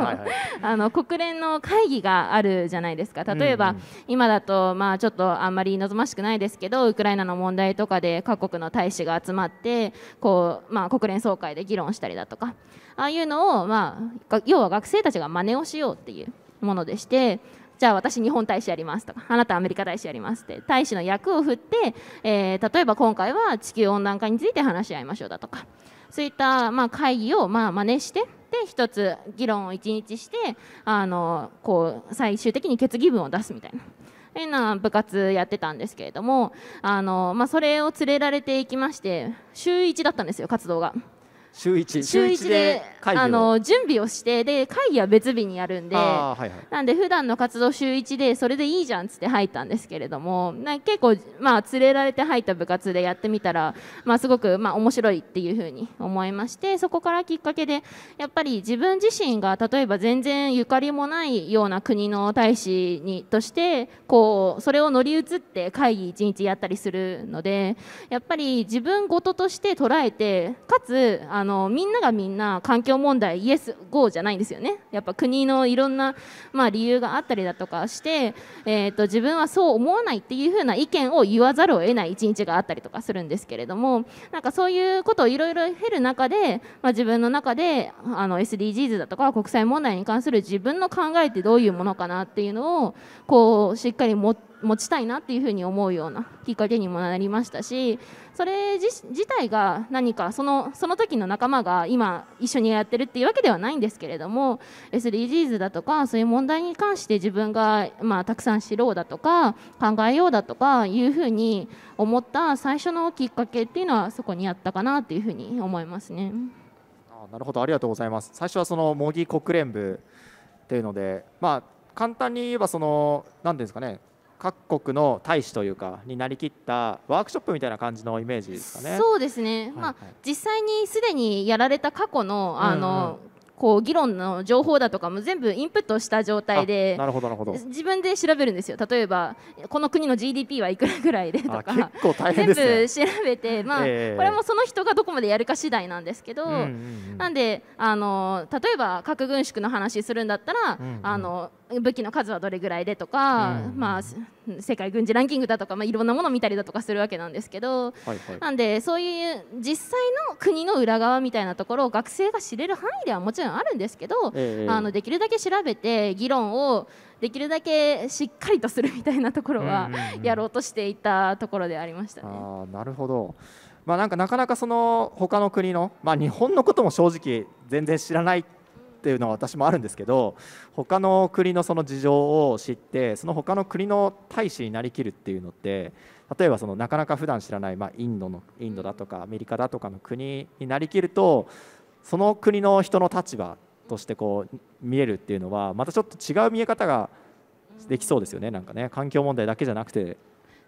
あの国連の会議があるじゃないですか例えば、うん、今だとまあちょっとあんまり望ましくないですけどウクライナの問題とかで各国の大使が集まってこうまあ国連総会で議論したりだとかああいうのを、まあ、要は学生たちが真似をしようっていうものでしてじゃあ私日本大使やりますとかあなたアメリカ大使やりますって大使の役を振って、えー、例えば今回は地球温暖化について話し合いましょうだとかそういった、まあ、会議を、まあ、真似してで一つ議論を1日してあのこう最終的に決議文を出すみたいな。変な部活やってたんですけれどもあの、まあ、それを連れられていきまして週1だったんですよ活動が週一週であの準備をしてで会議は別日にやるんで、はいはい、なんで普段の活動週1でそれでいいじゃんっつって入ったんですけれどもな結構、まあ、連れられて入った部活でやってみたら、まあ、すごく、まあ、面白いっていうふうに思いましてそこからきっかけでやっぱり自分自身が例えば全然ゆかりもないような国の大使にとしてこうそれを乗り移って会議1日やったりするのでやっぱり自分事として捉えてかつあののみんながみんな環境問題イエス、ゴーじゃないんですよねやっぱ国のいろんな、まあ、理由があったりだとかして、えーと、自分はそう思わないっていうふうな意見を言わざるを得ない一日があったりとかするんですけれどもなんかそういうことをいろいろ経る中で、まあ、自分の中であの SDGs だとか国際問題に関する自分の考えってどういうものかなっていうのをこうしっかり持って持ちたいなっていうふうに思うようなきっかけにもなりましたしそれ自体が何かそのその時の仲間が今一緒にやってるっていうわけではないんですけれども SDGs だとかそういう問題に関して自分が、まあ、たくさん知ろうだとか考えようだとかいうふうに思った最初のきっかけっていうのはそこにあったかなっていうふうに思いますね。あなるほどありがとうございます最初はその模擬国連部っていうので、まあ、簡単に言えばその何ですかね各国の大使というかになりきったワークショップみたいな感じのイメージですかね。そうですね、はいはい、まあ、実際にすでにやられた過去のあの、うんうんこう議論の情報だとかも全部インプットした状態でなるほど自分で調べるんですよ例えばこの国の GDP はいくらぐらいでとか、全部調べて、まあ、これもその人がどこまでやるか次第なんですけど、なんであの例えば核軍縮の話するんだったら、あの武器の数はどれぐらいでとか、うん、まあ、世界軍事ランキングだとか、まあ、いろんなものを見たりだとかするわけなんですけど、はいはい、なんでそういう実際の国の裏側みたいなところを学生が知れる範囲ではもちろんあるんですけど、ええ、あのできるだけ調べて議論をできるだけしっかりとするみたいなところはやろうとしていたところでありましたね。あなるほどまあ、なんかなかなかその他の国の、まあ、日本のことも正直全然知らないっていうのは私もあるんですけど他の国のその事情を知ってその他の国の大使になりきるっていうのって例えばそのなかなか普段知らない、まあ、インドのインドだとかアメリカだとかの国になりきるとその国の人の立場としてこう見えるっていうのはまたちょっと違う見え方ができそうですよねなんかね環境問題だけじゃなくて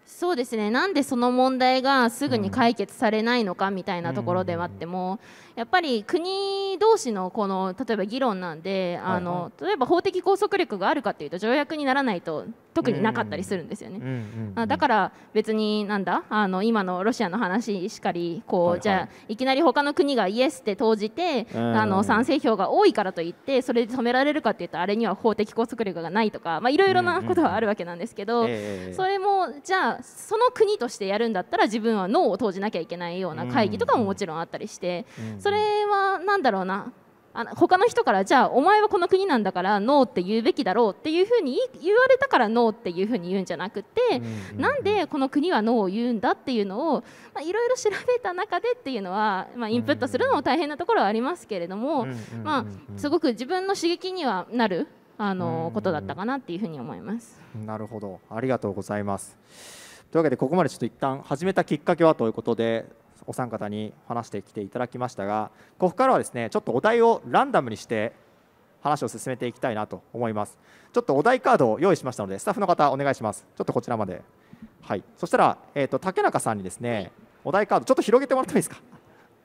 そうですねなんでその問題がすぐに解決されないのかみたいなところではあっても、やっぱり国同士のこの例えば議論なんで、はいはい、あの、例えば法的拘束力があるかというと条約にならないと特になかったりするんですよね、うんうんうん、だから別になんだあの今のロシアの話しかりこう、はいはい、じゃあいきなり他の国がイエスって投じて、うん、あの賛成票が多いからといってそれで止められるかというとあれには法的拘束力がないとかいろいろなことはあるわけなんですけど、うんうんえー、それもじゃあその国としてやるんだったら自分は脳を投じなきゃいけないような会議とかももちろんあったりして、それは何だろうなあの他の人からじゃあお前はこの国なんだからノーって言うべきだろうっていうふうに言われたからノーっていうふうに言うんじゃなくて、なんでこの国はノーを言うんだっていうのをいろいろ調べた中でっていうのは、まあ、インプットするのも大変なところはありますけれども、まあ、すごく自分の刺激にはなるあのことだったかなっていうふうに思います。なるほどありがとうございます。というわけでここまでちょっと一旦始めたきっかけはということでお三方に話してきていただきましたがここからはですねちょっとお題をランダムにして話を進めていきたいなと思いますちょっとお題カードを用意しましたのでスタッフの方お願いしますちょっとこちらまではいそしたら、えーと、竹中さんにですねお題カードちょっと広げてもらってもいいですか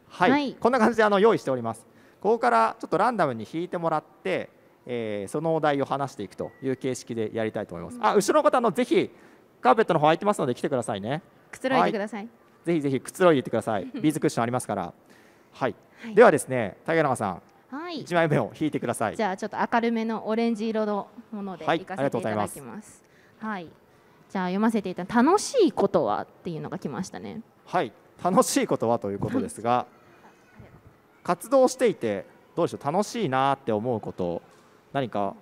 はい、はい、こんな感じであの用意しておりますここからちょっとランダムに引いてもらってえー、そのお題を話していくという形式でやりたいと思います。あ後ろの方のぜひカーペットの方空いてますので来てくださいねくつろいでください、はい、ぜひぜひくつろいでてください ビーズクッションありますから、はい、はい、ではですね竹永さんはい、1枚目を引いてくださいじゃあちょっと明るめのオレンジ色のものでいかせていただきますはい、はいじゃあ読ませていただ楽しいことはっていうのが来ましたねはい楽しいことはということですが 活動していてどうでしょう楽しいなって思うこと何か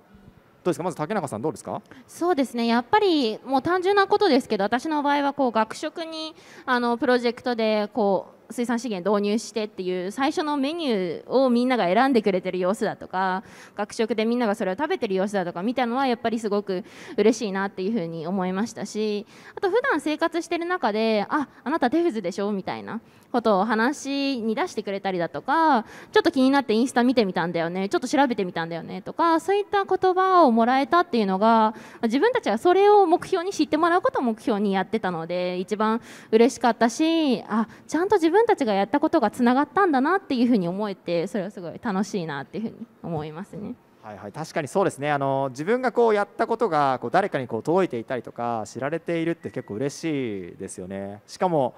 どうですかまず竹中さんどうですかそうですねやっぱりもう単純なことですけど私の場合はこう学食にあのプロジェクトでこう水産資源導入してっていう最初のメニューをみんなが選んでくれてる様子だとか学食でみんながそれを食べてる様子だとか見たのはやっぱりすごく嬉しいなっていうふうに思いましたしあと普段生活してる中でああなた手フでしょみたいなことを話に出してくれたりだとかちょっと気になってインスタ見てみたんだよねちょっと調べてみたんだよねとかそういった言葉をもらえたっていうのが自分たちはそれを目標に知ってもらうことを目標にやってたので一番嬉しかったしあちゃんと自分分たちがやったことがつながったんだなっていうふうに思えてそれはすごい楽しいなっていうふうに思いますね。はいはい、確かにそうですねあの自分がこうやったことがこう誰かにこう届いていたりとか知られているって結構嬉しいですよね。しかも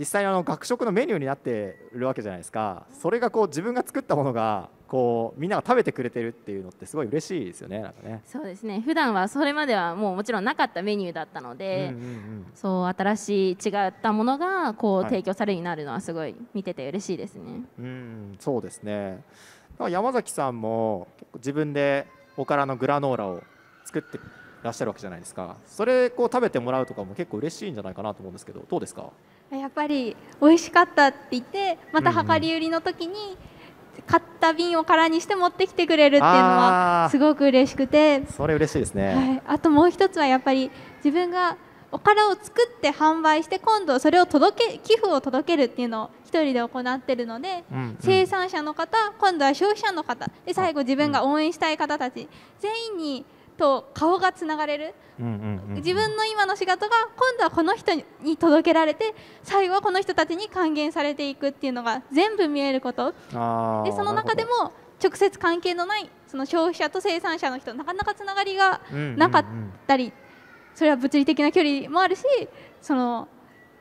実際あの学食のメニューになってるわけじゃないですかそれがこう自分が作ったものがこうみんなが食べてくれてるっていうのってすごい嬉しいですよねなんかねそうですね普段はそれまではもうもちろんなかったメニューだったので、うんうんうん、そう新しい違ったものがこう提供されるようになるのはすごい見てて嬉しいですね、はい、うんそうですね山崎さんも自分でおからのグラノーラを作ってらっしゃるわけじゃないですかそれこう食べてもらうとかも結構嬉しいんじゃないかなと思うんですけどどうですかやっぱり美味しかったって言ってまた量り売りの時に買った瓶を空にして持ってきてくれるっていうのはすごく嬉しくてそれ嬉しいですね、はい、あともう一つはやっぱり自分がおからを作って販売して今度それを届け寄付を届けるっていうのを1人で行ってるので、うんうん、生産者の方今度は消費者の方で最後自分が応援したい方たち、全員にと顔がつながれる、自分の今の仕事が今度はこの人に届けられて最後はこの人たちに還元されていくっていうのが全部見えることでその中でも直接関係のないその消費者と生産者の人なかなかつながりがなかったり、それは物理的な距離もあるしその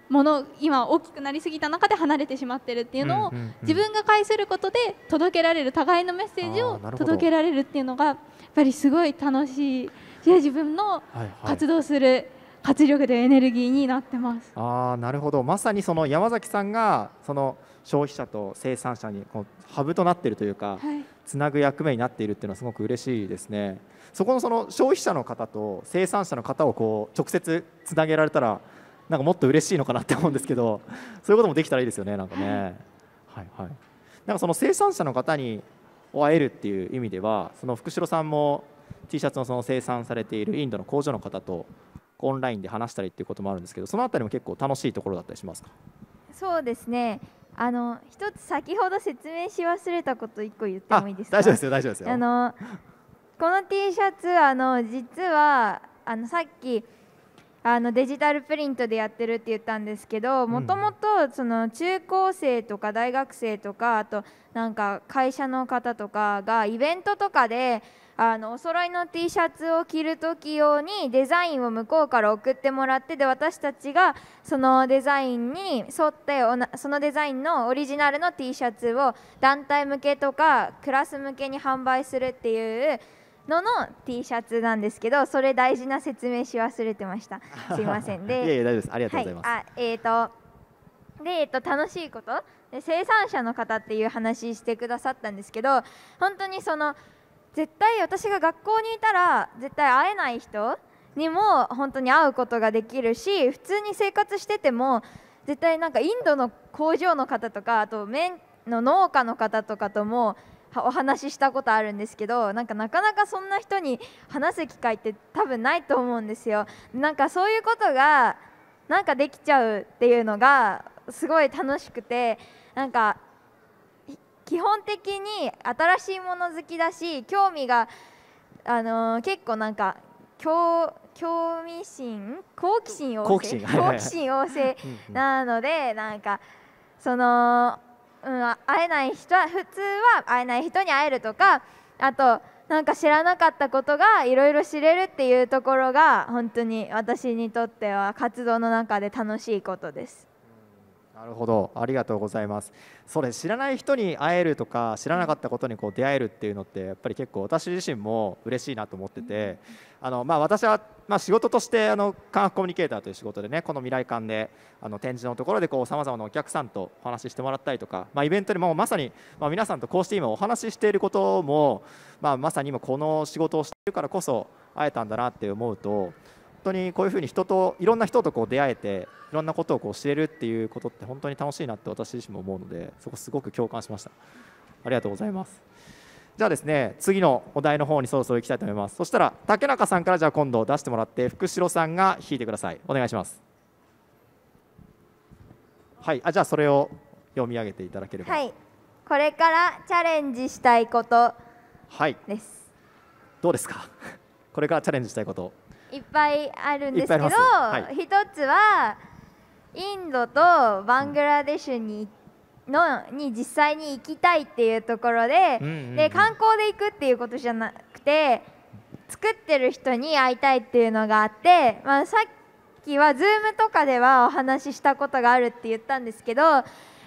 もの今大きくなりすぎた中で離れてしまってるっていうのを自分が介することで届けられる互いのメッセージを届けられるっていうのがっぱりすごい楽しい自分の活動する、活力でエネルギーになってますあなるほどまさにその山崎さんがその消費者と生産者にこうハブとなっているというか、はい、つなぐ役目になっているっていうのはすごく嬉しいですねそこのその消費者の方と生産者の方をこう直接つなげられたらなんかもっと嬉しいのかなって思うんですけどそういうこともできたらいいですよねなんかね、はい、はいはいなんかその生産者の方にを会えるっていう意味ではその福代さんも T シャツのその生産されているインドの工場の方とオンラインで話したりっていうこともあるんですけどそのあたりも結構楽しいところだったりしますかそうですねあの一つ先ほど説明し忘れたこと一個言ってもいいですか大丈夫ですよ大丈夫ですよあのこの T シャツあの実はあのさっきあのデジタルプリントでやってるって言ったんですけどもともと中高生とか大学生とかあとなんか会社の方とかがイベントとかであのお揃いの T シャツを着る時用にデザインを向こうから送ってもらってで私たちがそのデザインに沿ってそのデザインのオリジナルの T シャツを団体向けとかクラス向けに販売するっていうのの T シャツなんですけどそれ大事な説明し忘れてました すいませんでいやいや大丈夫ですありがとうございます、はい、あえっ、ー、とで、えっと、楽しいことで生産者の方っていう話してくださったんですけど本当にその絶対私が学校にいたら絶対会えない人にも本当に会うことができるし普通に生活してても絶対なんかインドの工場の方とかあと麺の農家の方とかともお話ししたことあるんですけどなんかなかなかそんな人に話す機会って多分ないと思うんですよ。なんかそういうことがなんかできちゃうっていうのがすごい楽しくてなんか基本的に新しいもの好きだし興味が、あのー、結構なんか興興味心好奇心旺盛好奇心旺盛なので、なんかそのうん、会えない人は普通は会えない人に会えるとかあとなんか知らなかったことがいろいろ知れるっていうところが本当に私にとっては活動の中で楽しいことです。なるほどありがとうございますそれ知らない人に会えるとか知らなかったことにこう出会えるっていうのってやっぱり結構私自身も嬉しいなと思ってて、あのまあ、私はまあ仕事としてあの科学コミュニケーターという仕事でねこの未来館であの展示のところでさまざまなお客さんとお話ししてもらったりとか、まあ、イベントでもまさに、まあ、皆さんとこうして今お話ししていることも、まあ、まさに今この仕事をしているからこそ会えたんだなって思うと当にこういうふうに人といろんな人とこう出会えていろんなことをこう教えるっていうことって本当に楽しいなって私自身も思うのでそこすごく共感しましたありがとうございますじゃあですね次のお題の方にそろそろ行きたいと思いますそしたら竹中さんからじゃあ今度出してもらって福代さんが引いてくださいお願いしますはいあじゃあそれを読み上げていただければはいこれからチャレンジしたいことはいですどうですか これからチャレンジしたいこといっぱいあるんですけど、はい、つはインドとバングラデシュにのに実際に行きたいっていうところでうんうんうん、で観光で行くっていうことじゃなくて作ってる人に会いたいっていうのがあって、まあ、さっきは Zoom とかではお話ししたことがあるって言ったんですけど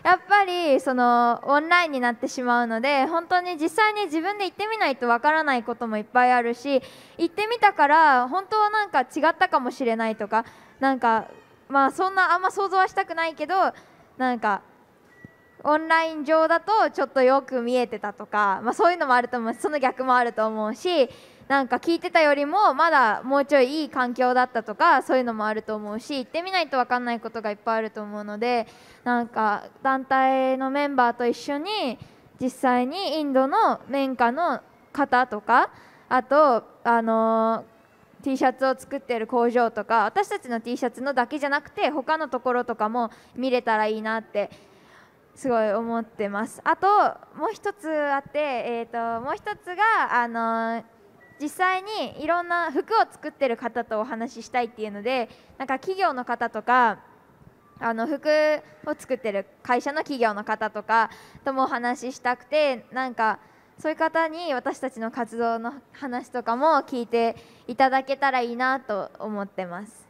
やっぱりそのオンラインになってしまうので本当に実際に自分で行ってみないとわからないこともいっぱいあるし行ってみたから本当はなんか違ったかもしれないとかなんかまあそんなあんま想像はしたくないけどなんかオンライン上だとちょっとよく見えてたとか、まあ、そういうのもあると思うしその逆もあると思うしなんか聞いてたよりもまだもうちょいいい環境だったとかそういうのもあると思うし行ってみないと分かんないことがいっぱいあると思うのでなんか団体のメンバーと一緒に実際にインドの綿花の方とかあと、あの T シャツを作ってる工場とか私たちの T シャツのだけじゃなくて他のところとかも見れたらいいなってすごい思ってますあともう一つあって、えーと、もう一つがあの実際にいろんな服を作ってる方とお話ししたいっていうのでなんか企業の方とかあの服を作ってる会社の企業の方とかともお話ししたくてなんかそういう方に私たちの活動の話とかも聞いていただけたらいいなと思ってます。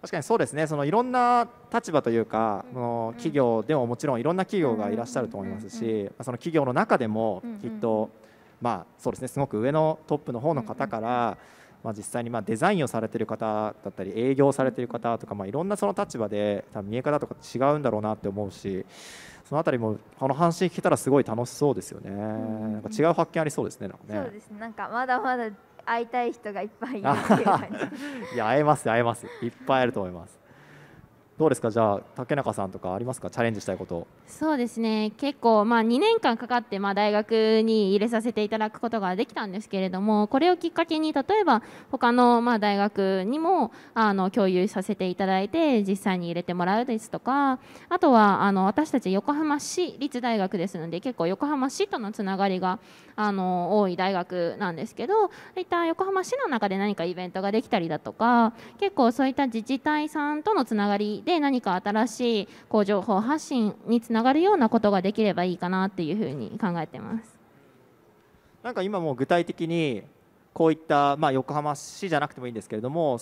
確かにそうですねそのいろんな立場というか、うん、の企業でももちろんいろんな企業がいらっしゃると思いますし、その企業の中でもきっと、まあ、そうですねすごく上のトップの方の方から、まあ、実際にまあデザインをされてる方だったり営業されてる方とか、まあ、いろんなその立場で多分見え方とか違うんだろうなって思うしそのあたりもこの話聞けたらすごい楽しそうですよね、なんか違う発見ありそうですねなんかねそうですなんかまだまだ会いたい人がいっぱいいるっていう感じ いや会えます会えますいっぱいあると思いますどうですかじゃあ竹中さんとかありますかチャレンジしたいことそうですね結構、まあ、2年間かかって、まあ、大学に入れさせていただくことができたんですけれどもこれをきっかけに例えば他のまあ、大学にもあの共有させていただいて実際に入れてもらうですとかあとはあの私たち横浜市立大学ですので結構横浜市とのつながりがあの多い大学なんですけどそういった横浜市の中で何かイベントができたりだとか結構そういった自治体さんとのつながりで何か新しいこう情報発信につながるようなことができればいいかなっていうふうに考えてます。なんか今も具体的にこういった、まあ、横浜市じゃなくてもいいんですけれども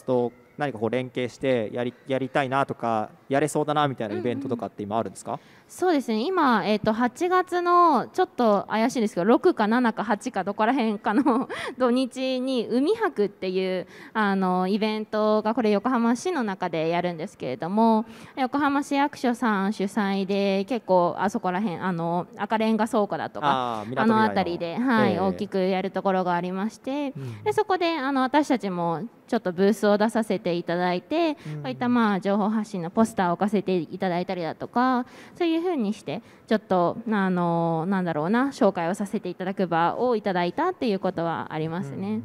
何かこう連携してやりやりたいなとかやれそうだなみたいなイベントとかって今あるんですか、うんうん、そうですね今、えーと、8月のちょっと怪しいですけど6か7か8かどこら辺かの土日に海博っていうあのイベントがこれ横浜市の中でやるんですけれども横浜市役所さん主催で結構あそこら辺あの赤レンガ倉庫だとかあの辺りで、はい、えー、大きくやるところがありまして、うん、でそこであの私たちもちょっとブースを出させていただいて、うん、こういったまあ情報発信のポスターを置かせていただいたりだとかそういうふうにしてちょっとあのなんだろうな紹介をさせていただく場をいただいたっていうことはありますね。うん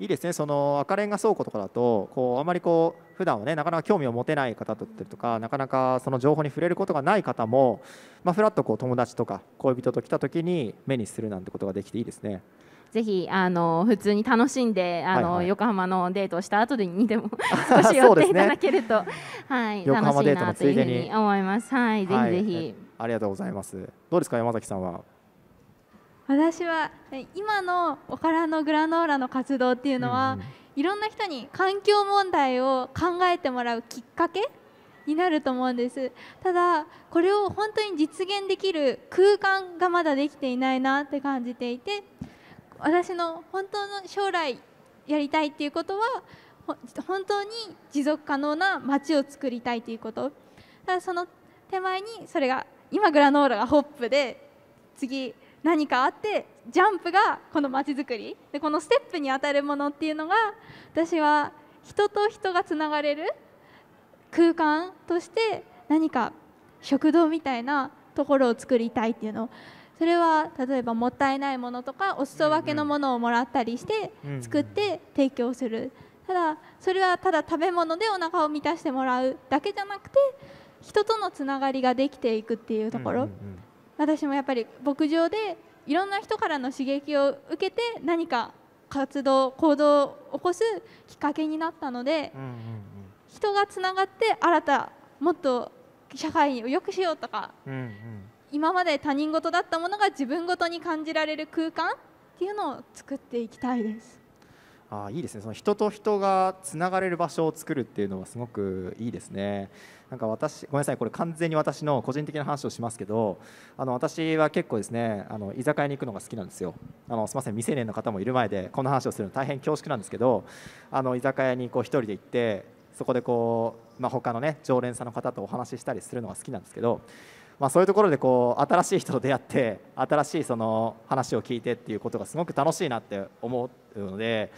いいですねその赤レンガ倉庫とかだとこうあまりこう普段はねなかなか興味を持てない方だったりとかなかなかその情報に触れることがない方も、まあ、フラッとこう友達とか恋人と来た時に目にするなんてことができていいですね。ぜひあの普通に楽しんであの、はいはい、横浜のデートをした後にでも 少し寄っていただけると、ね、はい、楽しいなといううに思います。はい、ぜひぜひ、はい、ありがとうございます。どうですか山崎さんは。私は今のおからのグラノーラの活動っていうのは、うん、いろんな人に環境問題を考えてもらうきっかけになると思うんですただこれを本当に実現できる空間がまだできていないなって感じていて私の本当の将来やりたいっていうことは本当に持続可能な街を作りたいということだその手前にそれが今グラノーラがホップで次何かあってジャンプがこの街づくりでこのステップにあたるものっていうのが私は人と人がつながれる空間として何か食堂みたいなところを作りたいっていうのをそれは例えばもったいないものとかお裾分けのものをもらったりして作って提供する、ただそれはただ食べ物でお腹を満たしてもらうだけじゃなくて人とのつながりができていくっていうところ、私もやっぱり牧場でいろんな人からの刺激を受けて何か活動行動を起こすきっかけになったので、人がつながって新たもっと社会を良くしようとか、今まで他人事だったものが自分ごとに感じられる空間っていうのを作っていきたいです。あいいですねその人と人がつながれる場所を作るっていうのはすごくいいですねなんか私ごめんなさいこれ完全に私の個人的な話をしますけどあの私は結構ですねあの居酒屋に行くのが好きなんですよあのすみません未成年の方もいる前でこんな話をするの大変恐縮なんですけどあの居酒屋にこう1人で行ってそこでこう、まあ、他のね常連さんの方とお話ししたりするのが好きなんですけどまあ、そういうところでこう新しい人と出会って新しいその話を聞いてっていうことがすごく楽しいなって思うので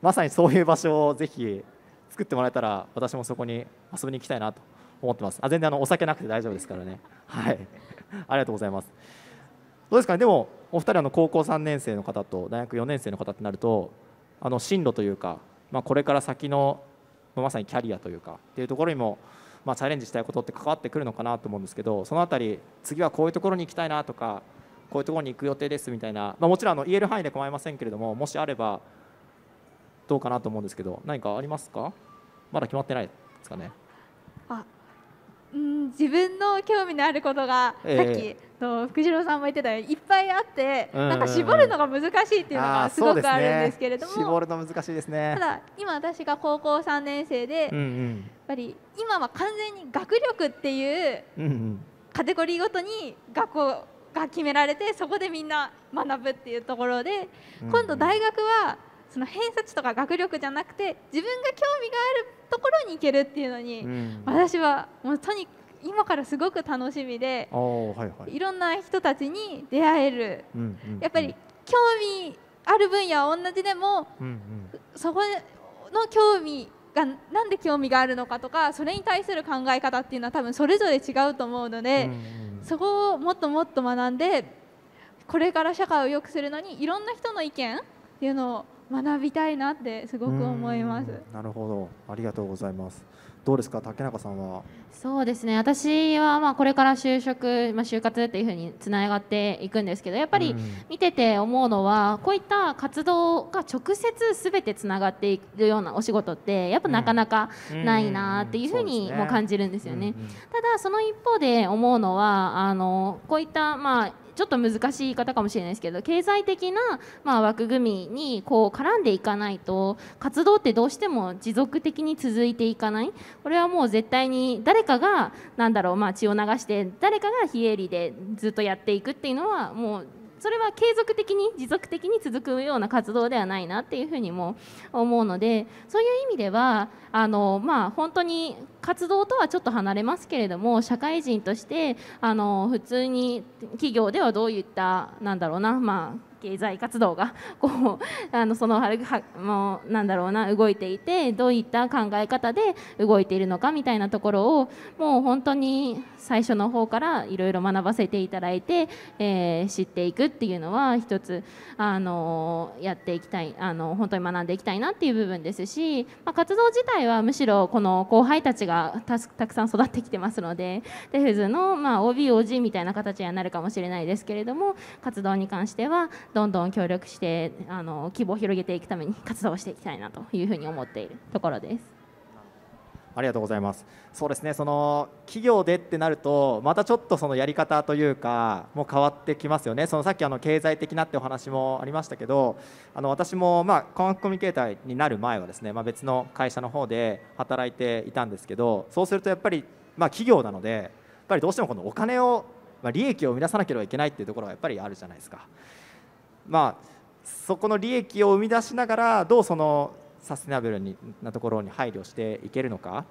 まさにそういう場所をぜひ作ってもらえたら私もそこに遊びに行きたいなと思ってますあ全然あのお酒なくて大丈夫ですからねはいありがとうございますどうですかねでもお二人の高校3年生の方と大学4年生の方ってなるとあの進路というか、まあ、これから先のまさにキャリアというかっていうところにもまあ、チャレンジしたいことって関わってくるのかなと思うんですけどその辺り次はこういうところに行きたいなとかこういうところに行く予定ですみたいな、まあ、もちろんあの言える範囲で構いませんけれどももしあればどうかなと思うんですけど何かありますかまだ決まってないですかねあうん自分の興味のあることが、さっきと福次郎さんも言ってたようにいっぱいあって、なんか絞るのが難しいっていうのがすごくあるんですけれども、絞るの難しいですねただ今私が高校3年生で、うんうん、ぱり今は完全に学力っていうカテゴリーごとに学校が決められてそこでみんな学ぶっていうところで今度大学はその偏差値とか学力じゃなくて自分が興味があるところに行けるっていうのに私はもうとに今からすごく楽しみでいろんな人たちに出会えるやっぱり興味ある分野は同じでもそこの興味がなんで興味があるのかとかそれに対する考え方っていうのは多分それぞれ違うと思うので、そこをもっともっと学んでこれから社会を良くするのにいろんな人の意見っていうのを学びたいなってすごく思います。なるほどありがとうございますどうですか竹中さんはそうですね私はまあこれから就職、まあ、就活っていうふうにつながっていくんですけどやっぱり見てて思うのは、うん、こういった活動が直接すべてつながっていくようなお仕事ってやっぱなかなかないなっていうふうにも感じるんですよね。ただその一方で思うのはあのこういったまあちょっと難しい言い方かもしれないですけど経済的な、まあ、枠組みにこう絡んでいかないと活動ってどうしても持続的に続いていかないこれはもう絶対に誰かがなんだろう、まあ、血を流して誰かが非営利でずっとやっていくっていうのはもうそれは継続的に持続的に続くような活動ではないなっていうふうにも思うのでそういう意味ではあの、まあ、本当に活動とはちょっと離れますけれども社会人としてあの普通に企業ではどういったなんだろうな、まあ、経済活動が こうあのそのはもうなんだろうな動いていてどういった考え方で動いているのかみたいなところをもう本当に最初の方からいろいろ学ばせていただいて、えー、知っていくっていうのは一つあのやっていきたいあの本当に学んでいきたいなっていう部分ですし、まあ、活動自体はむしろこの後輩たちががたくさん育ってきてますのでデふずの、まあ、OB、OG みたいな形にはなるかもしれないですけれども活動に関してはどんどん協力してあの規模を広げていくために活動していきたいなというふうに思っているところです。ありがとうございます。そうですね。その企業でってなると、またちょっとそのやり方というかもう変わってきますよね。そのさっきあの経済的なってお話もありましたけど、あの私もまあ科学コミュニケーターになる前はですね、まあ、別の会社の方で働いていたんですけど、そうするとやっぱりまあ企業なので、やっぱりどうしてもこのお金をまあ、利益を生み出さなければいけないっていうところがやっぱりあるじゃないですか。まあそこの利益を生み出しながらどうそのサステナブルになところに配慮していけるのか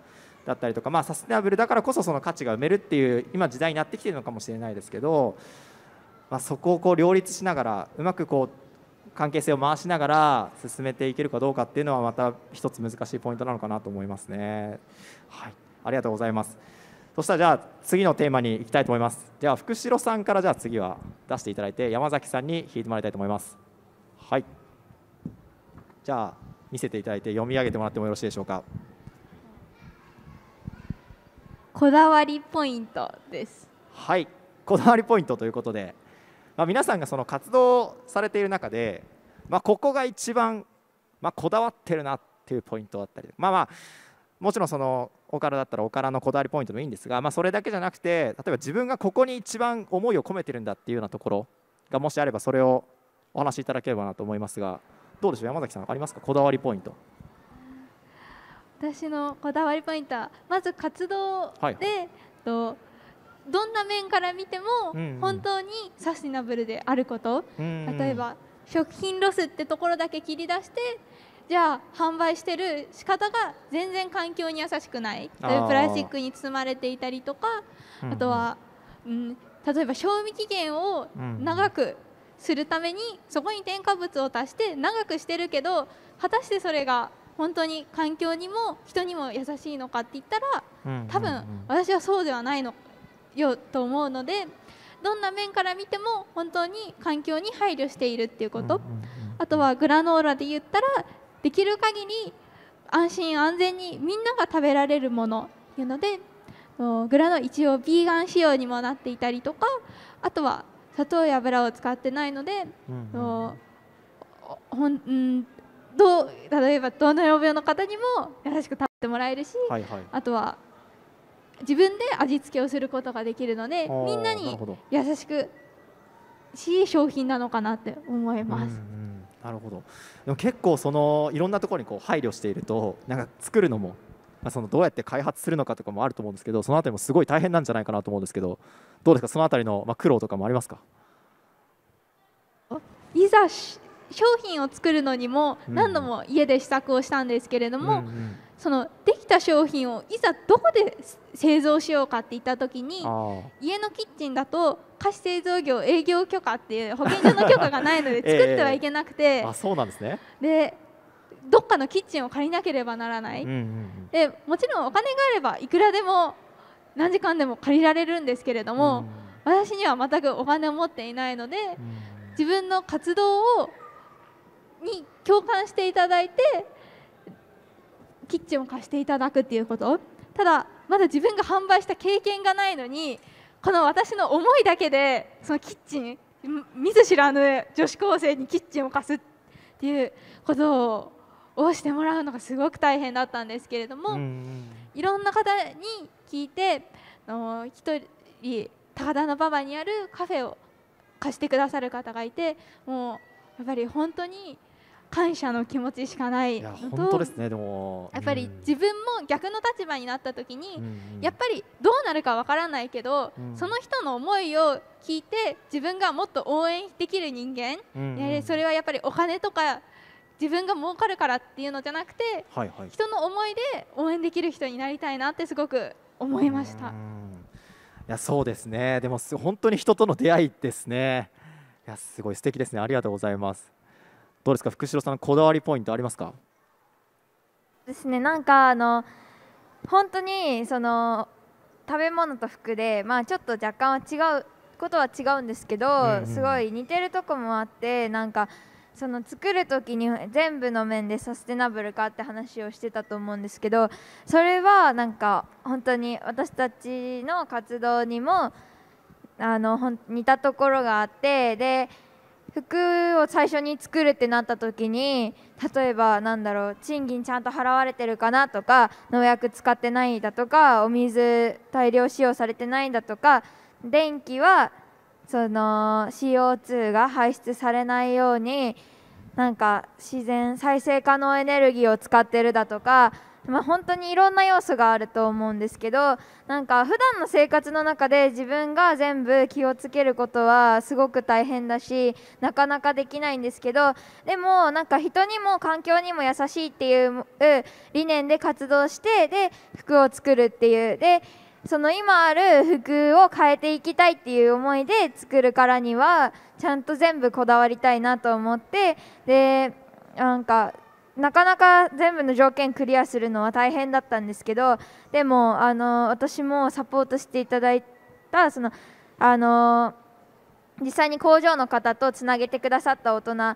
だったりとか、まあ、サステナブルだからこそその価値が埋めるっていう今時代になってきてるのかもしれないですけど、まあ、そこをこう両立しながらうまくこう関係性を回しながら進めていけるかどうかっていうのはまた一つ難しいポイントなのかなと思いますね。はい、ありがとうございます。そしたらじゃあ次のテーマに行きたいと思います。ではあ福代さんからじゃあ次は出していただいて山崎さんに引いてもらいたいと思います。はい。じゃあ見せていただいて読み上げてもらってもよろしいでしょうかこだわりポイントですはいこだわりポイントということで、まあ、皆さんがその活動されている中で、まあ、ここが一番、まあ、こだわってるなっていうポイントだったりまあまあもちろんそのおからだったらおからのこだわりポイントもいいんですが、まあ、それだけじゃなくて例えば自分がここに一番思いを込めてるんだっていうようなところがもしあればそれをお話しいただければなと思いますが。どうでしょう山崎さんありますかこだわりポイント私のこだわりポイントはまず活動で、はいとどんな面から見ても本当にサスティナブルであること、うんうん、例えば食品ロスってところだけ切り出してじゃあ販売してる仕方が全然環境に優しくないというプラスチックに包まれていたりとかあとは、うん、例えば賞味期限を長くするためにそこに添加物を足して長くしてるけど果たしてそれが本当に環境にも人にも優しいのかって言ったら多分私はそうではないのよと思うのでどんな面から見ても本当に環境に配慮しているっていうことあとはグラノーラで言ったらできる限り安心安全にみんなが食べられるものっていうのでグラノ一応ビーガン仕様にもなっていたりとかあとは砂糖や油を使ってないので、うんうん、ほんうんどう例えば糖尿病の方にも優しく食べてもらえるし、はいはい、あとは自分で味付けをすることができるのでみんなに優しくしい商品なのかなって思います。なるほどでも結構そのいろんなところにこう配慮しているとなんか作るのもまあ、そのどうやって開発するのかとかもあると思うんですけどその辺りもすごい大変なんじゃないかなと思うんですけどどうですかその辺りの、ま苦労とかもありますかいざ商品を作るのにも何度も家で試作をしたんですけれども、うんうん、そのできた商品をいざどこで製造しようかって言った時に家のキッチンだと菓子製造業営業許可っていう保健所の許可がないので作ってはいけなくて、えー、あそうなんですねでどっかのキッチンを借りなければならない、うんうんうん、でもちろんお金があればいくらでも何時間でも借りられるんですけれども、うん、私には全くお金を持っていないので、うん、自分の活動をに共感していただいてキッチンを貸していただくっていうことただまだ自分が販売した経験がないのにこの私の思いだけでそのキッチン見ず知らぬ女子高生にキッチンを貸すっていうことををしてもらうのがすごく大変だったんですけれども、うんうん、いろんな方に聞いての1人高田の馬場にあるカフェを貸してくださる方がいてもうやっぱり本当に感謝の気持ちしかないのとですねでもやっぱり自分も逆の立場になった時に、うん、やっぱりどうなるかわからないけど、うん、その人の思いを聞いて自分がもっと応援できる人間、うんうん、それはやっぱりお金とか自分が儲かるからっていうのじゃなくて、はいはい、人の思いで応援できる人になりたいなってすごく思いましたいやそうですねでも本当に人との出会いですねいやすごい素敵ですねありがとうございますどうですか福代さんのこだわりポイントありますかですねなんかあの本当にその食べ物と服で、まあ、ちょっと若干は違うことは違うんですけど、うんうん、すごい似てるとこもあってなんかその作る時に全部の面でサステナブルかって話をしてたと思うんですけどそれはなんか本当に私たちの活動にもあの似たところがあってで服を最初に作るってなった時に例えばなんだろう賃金ちゃんと払われてるかなとか農薬使ってないだとかお水大量使用されてないだとか電気はその CO2 が排出されないようになんか自然再生可能エネルギーを使ってるだとか、まあ、本当にいろんな要素があると思うんですけどなんか普段の生活の中で自分が全部気をつけることはすごく大変だしなかなかできないんですけどでもなんか人にも環境にも優しいっていう理念で活動してで服を作るっていうでその今ある服を変えていきたいっていう思いで作るからにはちゃんと全部こだわりたいなと思ってでなんかなかなか全部の条件クリアするのは大変だったんですけどでもあの私もサポートしていただいたそのあの実際に工場の方とつなげてくださった大人が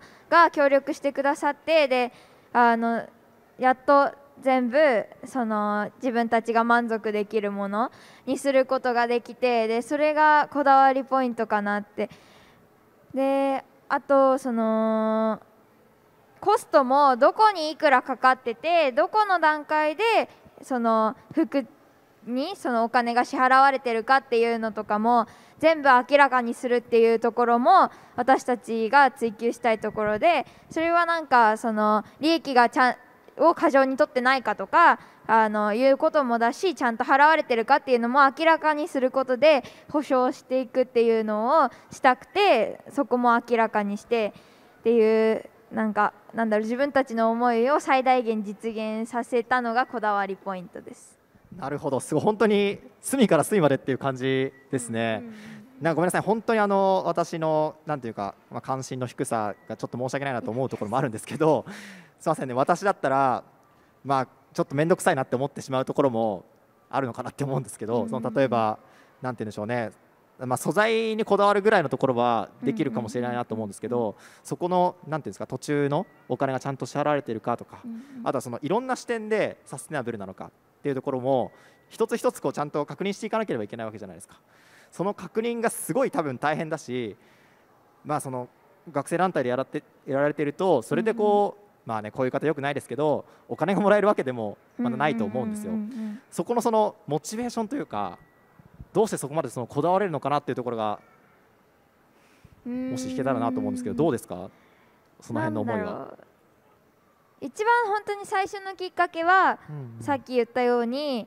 協力してくださってであのやっと全部その自分たちが満足できるものにすることができてでそれがこだわりポイントかなってであとそのコストもどこにいくらかかっててどこの段階でその服にそのお金が支払われてるかっていうのとかも全部明らかにするっていうところも私たちが追求したいところでそれはなんかその利益がちゃんを過剰に取ってないかとかあのいうこともだしちゃんと払われてるかっていうのも明らかにすることで保証していくっていうのをしたくてそこも明らかにしてっていうなんかなんだろう自分たちの思いを最大限実現させたのがこだわりポイントです。なるほどすごい本当に隅から隅までっていう感じですね。うんなんかごめんなさい、本当にあの私のなんていうか、まあ、関心の低さがちょっと申し訳ないなと思うところもあるんですけど、すいませんね私だったらまあちょっと面倒くさいなって思ってしまうところもあるのかなって思うんですけど、その例えば何て言うんでしょうねまあ、素材にこだわるぐらいのところはできるかもしれないなと思うんですけど、そこのなんていうんですか途中のお金がちゃんと支払われているかとか、あとはそのいろんな視点でサステナブルなのかっていうところも一つ一つこうちゃんと確認していかなければいけないわけじゃないですかその確認がすごい多分大変だし、まあ、その学生団体でやらってやられているとそれでこう、まあねこういう方よくないですけどお金がもらえるわけでもまだないと思うんですよ。そこのそのモチベーションというかどうしてそこまでそのこだわれるのかなっていうところがもし引けたらなと思うんですけどどうですかその辺の思いは。一番本当に最初のきっかけは、さっき言ったように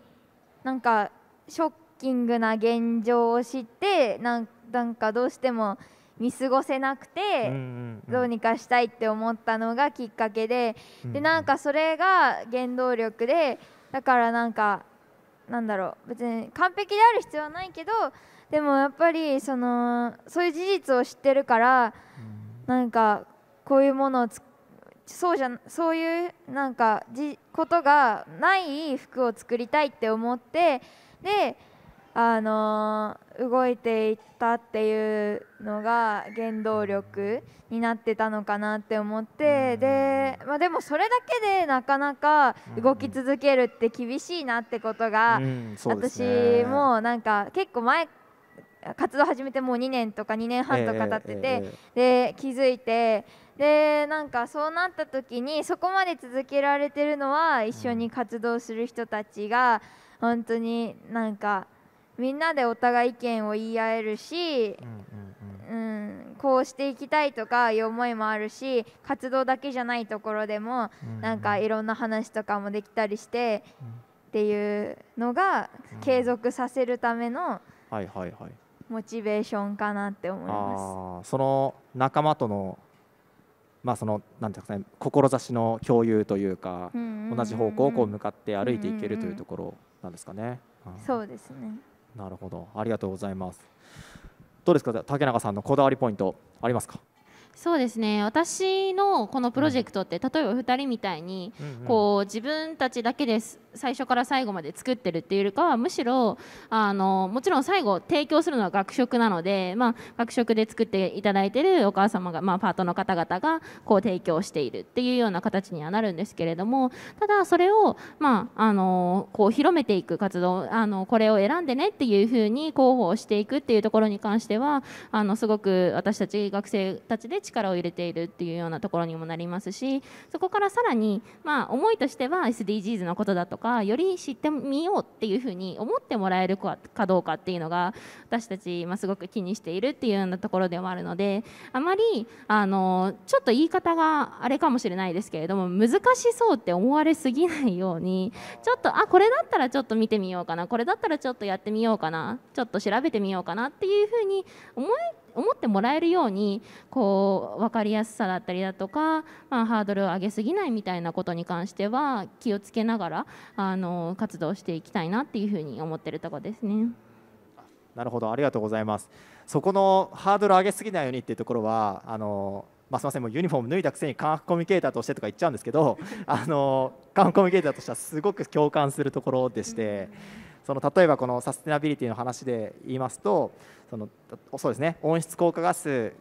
なんかショッキングな現状を知ってなんかどうしても見過ごせなくてどうにかしたいって思ったのがきっかけででなんかそれが原動力でだからなんかなんだろう別に完璧である必要はないけどでもやっぱりそのそういう事実を知ってるからなんかこういうものをそうじゃそういうなんかじことがない服を作りたいって思ってであの動いていったっていうのが原動力になってたのかなって思ってで,、まあ、でもそれだけでなかなか動き続けるって厳しいなってことが、私もなんか結構前活動始めてもう2年とか2年半とか経ってて、で気づいてでなんかそうなった時にそこまで続けられてるのは一緒に活動する人たちが本当になんか。みんなでお互い意見を言い合えるし、うん、うん、こうしていきたいとかいう思いもあるし活動だけじゃないところでも、うなんかいろんな話とかもできたりして、っていうのが継続させるための、はいはいはいモチベーションかなって思います。その仲間とのまあそのなんていうか志の共有というか、同じ方向をこう向かって歩いていけるというところなんですかね。そうですね。なるほどありがとうございますどうですか竹中さんのこだわりポイントありますかそうですね私のこのプロジェクトって、うん、例えば2人みたいに、うんうん、こう自分たちだけです最初から最後まで作ってるっていうよりかはむしろあのもちろん最後提供するのは学食なので、まあ、学食で作っていただいてるお母様が、まあ、パートの方々がこう提供しているっていうような形にはなるんですけれどもただそれを、まあ、あのこう広めていく活動あのこれを選んでねっていうふうに広報していくっていうところに関してはあのすごく私たち学生たちで力力を入れているっていうようなところにもなりますしそこからさらに、まあ、思いとしては SDGs のことだとかより知ってみようっていうふうに思ってもらえるかどうかっていうのが私たち、まあ、すごく気にしているっていうようなところではあるのであまりあのちょっと言い方があれかもしれないですけれども難しそうって思われすぎないようにちょっとあこれだったらちょっと見てみようかなこれだったらちょっとやってみようかなちょっと調べてみようかなっていうふうに思え思ってもらえるようにこう分かりやすさだったりだとか、まあ、ハードルを上げすぎないみたいなことに関しては気をつけながらあの活動していきたいなっていうふうに思ってるとこですね。なるほどありがとうございますそこのハードル上げすぎないようにっていうところはあのまあ、すみませんもうユニフォーム脱いだくせに科学コミュニケーターとしてとか言っちゃうんですけど あの科学コミュニケーターとしてはすごく共感するところでして。その例えばこのサステナビリティの話で言いますとそのそうですね温室効果ガス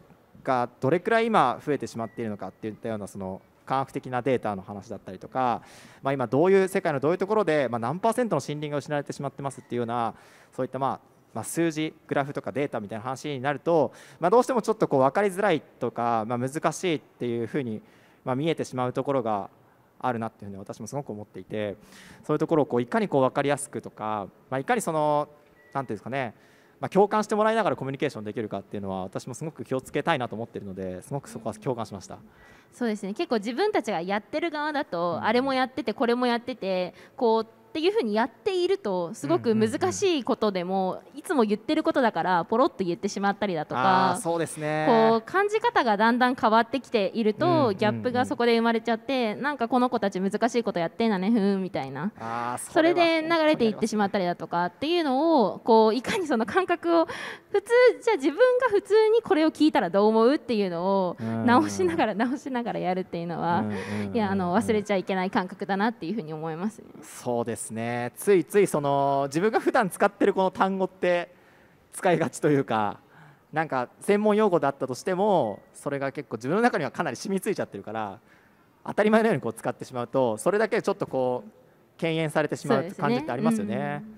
がどれくらい今増えてしまっているのかっていったようなその科学的なデータの話だったりとか、まあ、今どういう世界のどういうところで、まあ、何パーセントの森林が失われてしまってますっていうようなそういったまあまあ、数字グラフとかデータみたいな話になると、まあ、どうしてもちょっとこう分かりづらいとか、まあ、難しいっていうふうに、まあ、見えてしまうところがあるなっていうふうに私もすごく思っていてそういうところをこういかにこう分かりやすくとか、まあ、いかにその何ていうんですかねまあ、共感してもらいながらコミュニケーションできるかっていうのは私もすごく気をつけたいなと思ってるのですごくそこは共感しました。そうですね結構自分たちがやってる側だと、あれもやっててこれもやっててこうっていうふうにやっているとすごく難しいことでも、いつも言ってることだからポロっと言ってしまったりだとかそうです、ね、こう感じ方がだんだん変わってきていると、ギャップがそこで生まれちゃってなんかこの子たち難しいことやってんだねふーんみたいなそれで流れていってしまったりだとかっていうのをこういかにその感覚を普通じゃあ自分が普通にこれを聞いたらどう思うっていうのを直しながら直しながらやるっていうのは、いやあの忘れちゃいけない感覚だなっていうふうに思います、ね、そうですですねついついその自分が普段使ってるこの単語って使いがちというかなんか専門用語だったとしてもそれが結構自分の中にはかなり染みついちゃってるから当たり前のようにこう使ってしまうとそれだけちょっとこう敬遠されてしまう感じってありますよね、うん、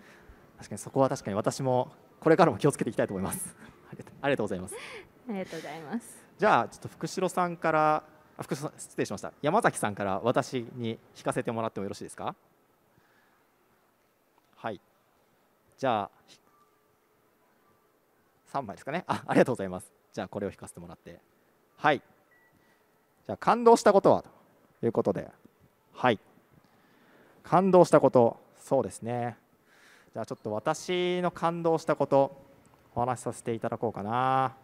確かにそこは確かに私もこれからも気をつけていきたいと思います ありがとうございますありがとうございますじゃあちょっと福城さんからあ福代さん失礼しました山崎さんから私に引かせてもらってもよろしいですかはいじゃあ3枚ですかねあありがとうございますじゃあこれを引かせてもらってはいじゃあ感動したことはということではい感動したことそうですねじゃあちょっと私の感動したことお話しさせていただこうかな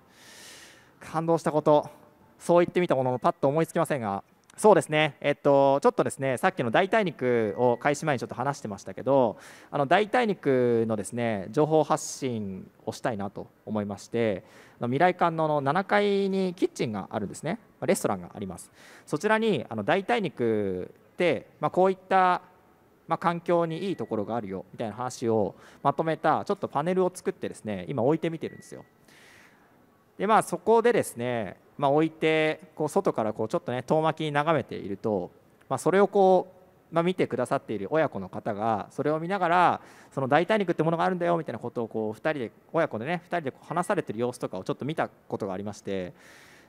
感動したことそう言ってみたもののパッと思いつきませんがそうですね、えっと、ちょっとですねさっきの代替肉を開始前にちょっと話してましたけどあの代替肉のですね情報発信をしたいなと思いまして未来館の7階にキッチンがあるんですねレストランがありますそちらにあの代替肉って、まあ、こういったまあ、環境にいいところがあるよみたいな話をまとめたちょっとパネルを作ってですね今置いてみてるんですよ。でまあそこでですねまあ、置いてこう外からこうちょっとね遠巻きに眺めていると、まあ、それをこう、まあ、見てくださっている親子の方がそれを見ながらその代替肉ってものがあるんだよみたいなことをこう2人で親子でね2人でこう話されてる様子とかをちょっと見たことがありまして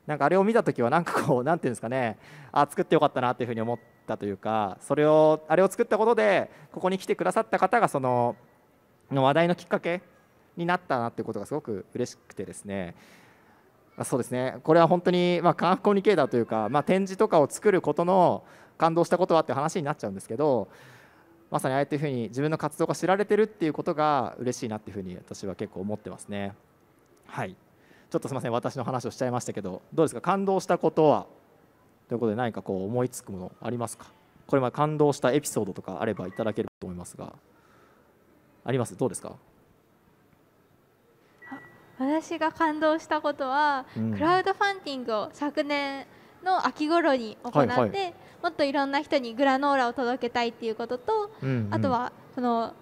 なんかあれを見た時はなんかこうんていうんですかねあ作ってよかったなっていうふうに思ったというかそれをあれを作ったことでここに来てくださった方がそのの話題のきっかけになったなっていうことがすごく嬉しくてですねそうですねこれは本当に、まあ、科学コミュニケーターというか、まあ、展示とかを作ることの感動したことはって話になっちゃうんですけどまさにああいうふうに自分の活動が知られてるっていうことが嬉しいなっていうふうに私は結構思ってますねはいちょっとすみません私の話をしちゃいましたけどどうですか感動したことはということで何かこう思いつくものありますかこれま感動したエピソードとかあればいただけると思いますがありますどうですか私が感動したことは、うん、クラウドファンディングを昨年の秋頃に行って、はいはい、もっといろんな人にグラノーラを届けたいっていうことと、うんうん、あとはその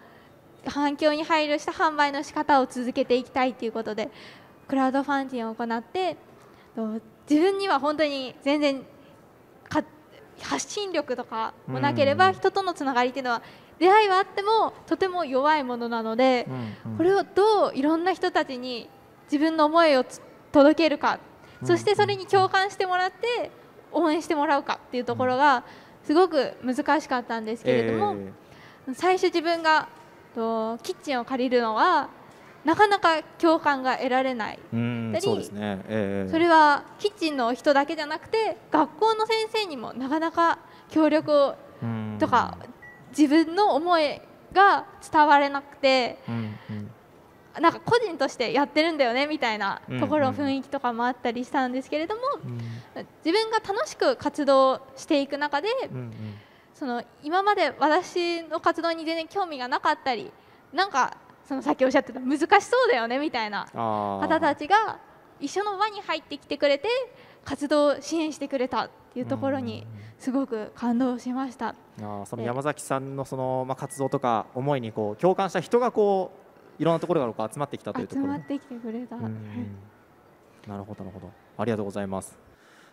反響に配慮した販売の仕方を続けていきたいということでクラウドファンディングを行って自分には本当に全然発信力とかもなければ人とのつながりっていうのは出会いはあってもとても弱いものなので、これをどういろんな人たちに自分の思いを届けるか、うん、そしてそれに共感してもらって応援してもらうかっていうところがすごく難しかったんですけれども、えー、最初自分がとキッチンを借りるのはなかなか共感が得られないそうですね、えー、それはキッチンの人だけじゃなくて学校の先生にもなかなか協力をとか自分の思いが伝われなくて、うんうん、なんか個人としてやってるんだよねみたいなところ雰囲気とかもあったりしたんですけれども、自分が楽しく活動していく中で、その今まで私の活動に全然興味がなかったりなんかそのさっきおっしゃってた難しそうだよねみたいな方たちが一緒の輪に入ってきてくれて活動を支援してくれたっていうところにすごく感動しました。あその山崎さんのその、ま活動とか思いにこう共感した人がこういろんなところから集まってきたというところ集まってきてくれた、なるほどなるほどありがとうございます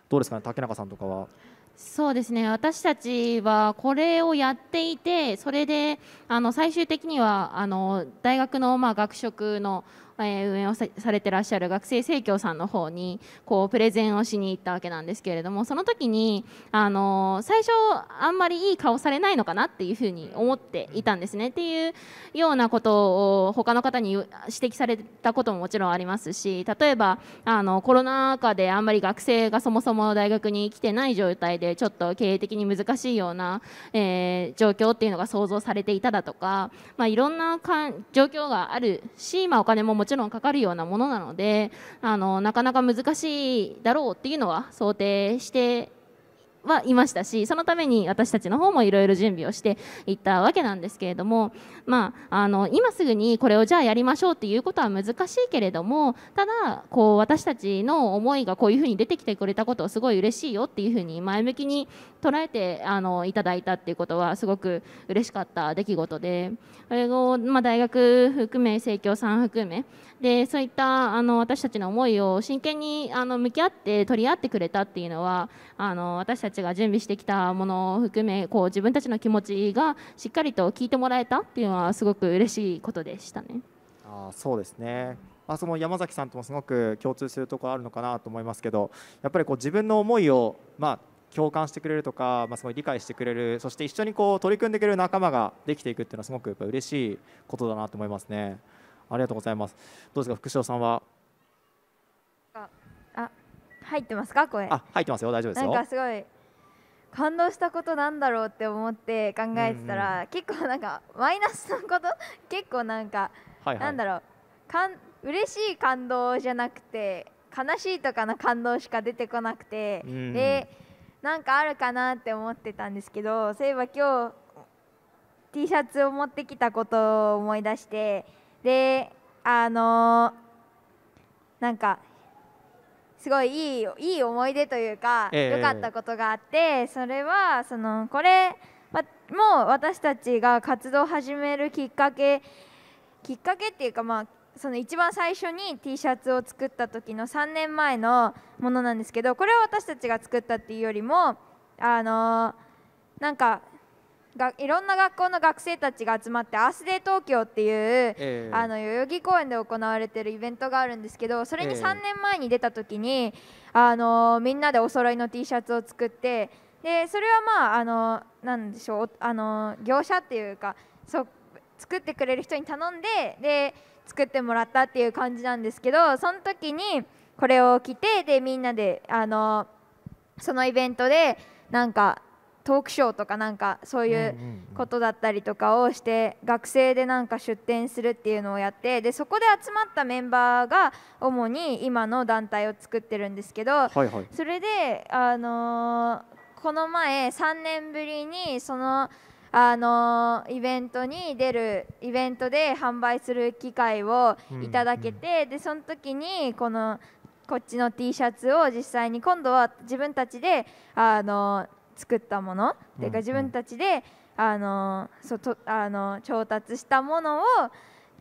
どうですかね竹中さんとかはそうですね私たちはこれをやっていてそれであの最終的にはあの大学のまあ学食のえ運営をされてらっしゃる学生生協さんの方にこうプレゼンをしに行ったわけなんですけれどもその時に、あの最初あんまりいい顔されないのかなっていうふうに思っていたんですねっていうようなことを他の方に指摘されたことももちろんありますし例えばあのコロナ禍であんまり学生がそもそも大学に来てない状態でちょっと経営的に難しいような、えー、状況っていうのが想像されていただとか、まあ、いろんなかん状況があるし、まあ、お金もももちろんかかるようなものなのであのなかなか難しいだろうっていうのは想定してはいましたしそのために私たちの方もいろいろ準備をしていったわけなんですけれども、まあ、あの今すぐにこれをじゃあやりましょうっていうことは難しいけれどもただこう私たちの思いがこういうふうに出てきてくれたことをすごい嬉しいよっていうふうに前向きに捉えてあのいただいたっていうことはすごく嬉しかった出来事でそれを、まあ、大学含め生協さん含めでそういったあの私たちの思いを真剣にあの向き合って取り合ってくれたっていうのはあの私たちが準備してきたものを含めこう自分たちの気持ちがしっかりと聞いてもらえたっていうのはすごく嬉しいことでしたね。あそうですねあ、その山崎さんともすごく共通するところあるのかなと思いますけどやっぱりこう自分の思いを、まあ、共感してくれるとか、まあ、すごい理解してくれるそして一緒にこう取り組んでくれる仲間ができていくっていうのはすごくやっぱ嬉しいことだなと思いますね。ありがとうございます。どうですか、福城さんは。あ、あ入ってますか、声。あ、入ってますよ、大丈夫ですよ。なんかすごい。感動したことなんだろうって思って考えてたら、うんうん、結構なんかマイナスのこと 結構なんか、はいはい、なんだろうかん嬉しい感動じゃなくて悲しいとかの感動しか出てこなくて、うんうん、でなんかあるかなって思ってたんですけどそういえば今日 T シャツを持ってきたことを思い出してであのなんかすごいいいいい思い出というか良、えー、かったことがあってそれはそのこれもう私たちが活動を始めるきっかけきっかけっていうかまあその一番最初に T シャツを作った時の3年前のものなんですけどこれは私たちが作ったっていうよりもあのなんかがいろんな学校の学生たちが集まってアースデー東京っていう、えー、あの代々木公園で行われてるイベントがあるんですけどそれに3年前に出た時に、えー、あのみんなでお揃いの T シャツを作ってでそれはまああのなんでしょうあの業者っていうかそ作ってくれる人に頼んでで作ってもらったっていう感じなんですけどその時にこれを着てでみんなであのそのイベントでなんかトークショーとかなんかそういうことだったりとかをして学生でなんか出展するっていうのをやってでそこで集まったメンバーが主に今の団体を作ってるんですけど、それで、あのこの前3年ぶりにその。あのイベントに出るイベントで販売する機会をいただけて、うんうん、でその時にこのこっちの T シャツを実際に今度は自分たちであの作ったもの、うん、っていうか自分たちで、あのそとあの調達したものを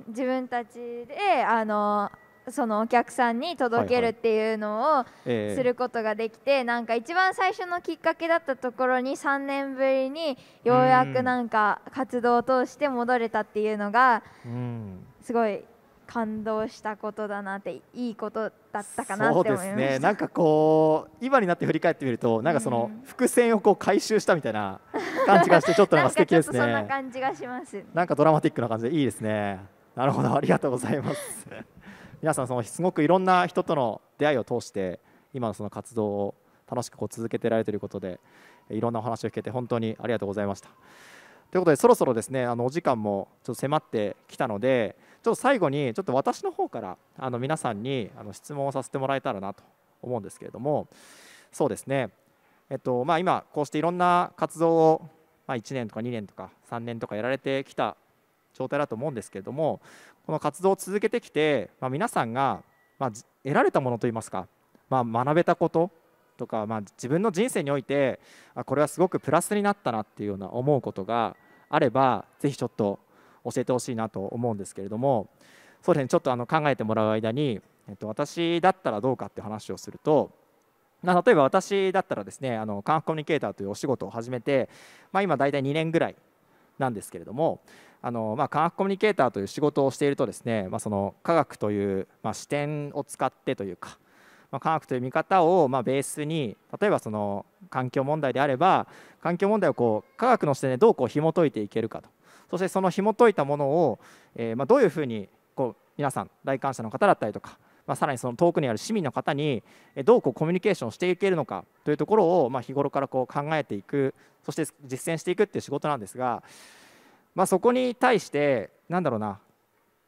自分たちであのそのお客さんに届けるっていうのをすることができて、なんか一番最初のきっかけだったところに3年ぶりにようやくなんか活動を通して戻れたっていうのがすごい感動したことだなっていいことだったかなそうですねなんかこう今になって振り返ってみるとなんかその伏線をこう回収したみたいな感じがしてちょっとなんか素敵ですねそんな感じがしますなんかドラマティックな感じでいいですねなるほどありがとうございます 皆さんそのすごくいろんな人との出会いを通して今のその活動を楽しくこう続けてられていることでいろんなお話を聞けて本当にありがとうございましたということでそろそろですねあのお時間もちょっと迫ってきたのでっと最後にちょっと私の方からあの皆さんにあの質問をさせてもらえたらなと思うんですけれどもそうですね、えっとまあ、今こうしていろんな活動を、まあ、1年とか2年とか3年とかやられてきた状態だと思うんですけれどもこの活動を続けてきて、まあ、皆さんが、まあ、得られたものといいますか、まあ、学べたこととか、まあ、自分の人生においてあこれはすごくプラスになったなっていうような思うことがあればぜひちょっと教えてほしいなと思うんですけれどもそうですねちょっとあの考えてもらう間に、えっと、私だったらどうかって話をするとま例えば私だったらですねあの科学コミュニケーターというお仕事を始めて、まあ、今大体2年ぐらいなんですけれどもあの、まあ、科学コミュニケーターという仕事をしているとですね、まあ、その科学という、ま視点を使ってというか、ま科学という見方を、まベースに例えばその環境問題であれば環境問題をこう科学の視点でどうこう紐解いていけるかとそしてその紐解いたものを、えー、まあ、どういうふうにこう皆さん来館者の方だったりとか、まあ、さらにその遠くにある市民の方にどうこうコミュニケーションしていけるのかというところを、まあ、日頃からこう考えていくそして実践していくっていう仕事なんですが、まあ、そこに対してなんだろうな、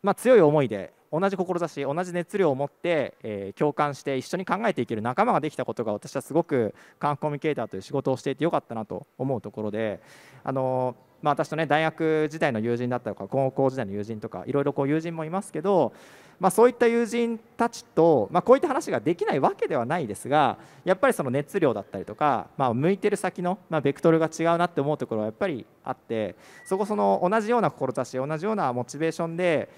まあ、強い思いで同じ志同じ熱量を持って、えー、共感して一緒に考えていける仲間ができたことが私はすごく観光コミュニケーターという仕事をしていてよかったなと思うところであのーまあ、私とね大学時代の友人だったりとか高校時代の友人とかいろいろこう友人もいますけど、まあ、そういった友人たちと、まあ、こういった話ができないわけではないですがやっぱりその熱量だったりとか、まあ、向いてる先の、まあ、ベクトルが違うなって思うところはやっぱりあってそこその同じような志同じようなモチベーションで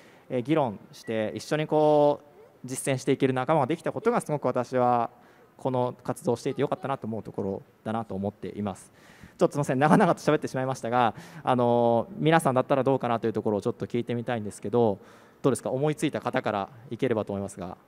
議論して一緒にこう実践していける仲間ができたことがすごく私はこの活動をしていてよかったなと思うところだなと思っています。ちょっとすみません長々と喋ってしまいましたがあの皆さんだったらどうかなというところをちょっと聞いてみたいんですけどどうですか思いついた方からいければと思いますが。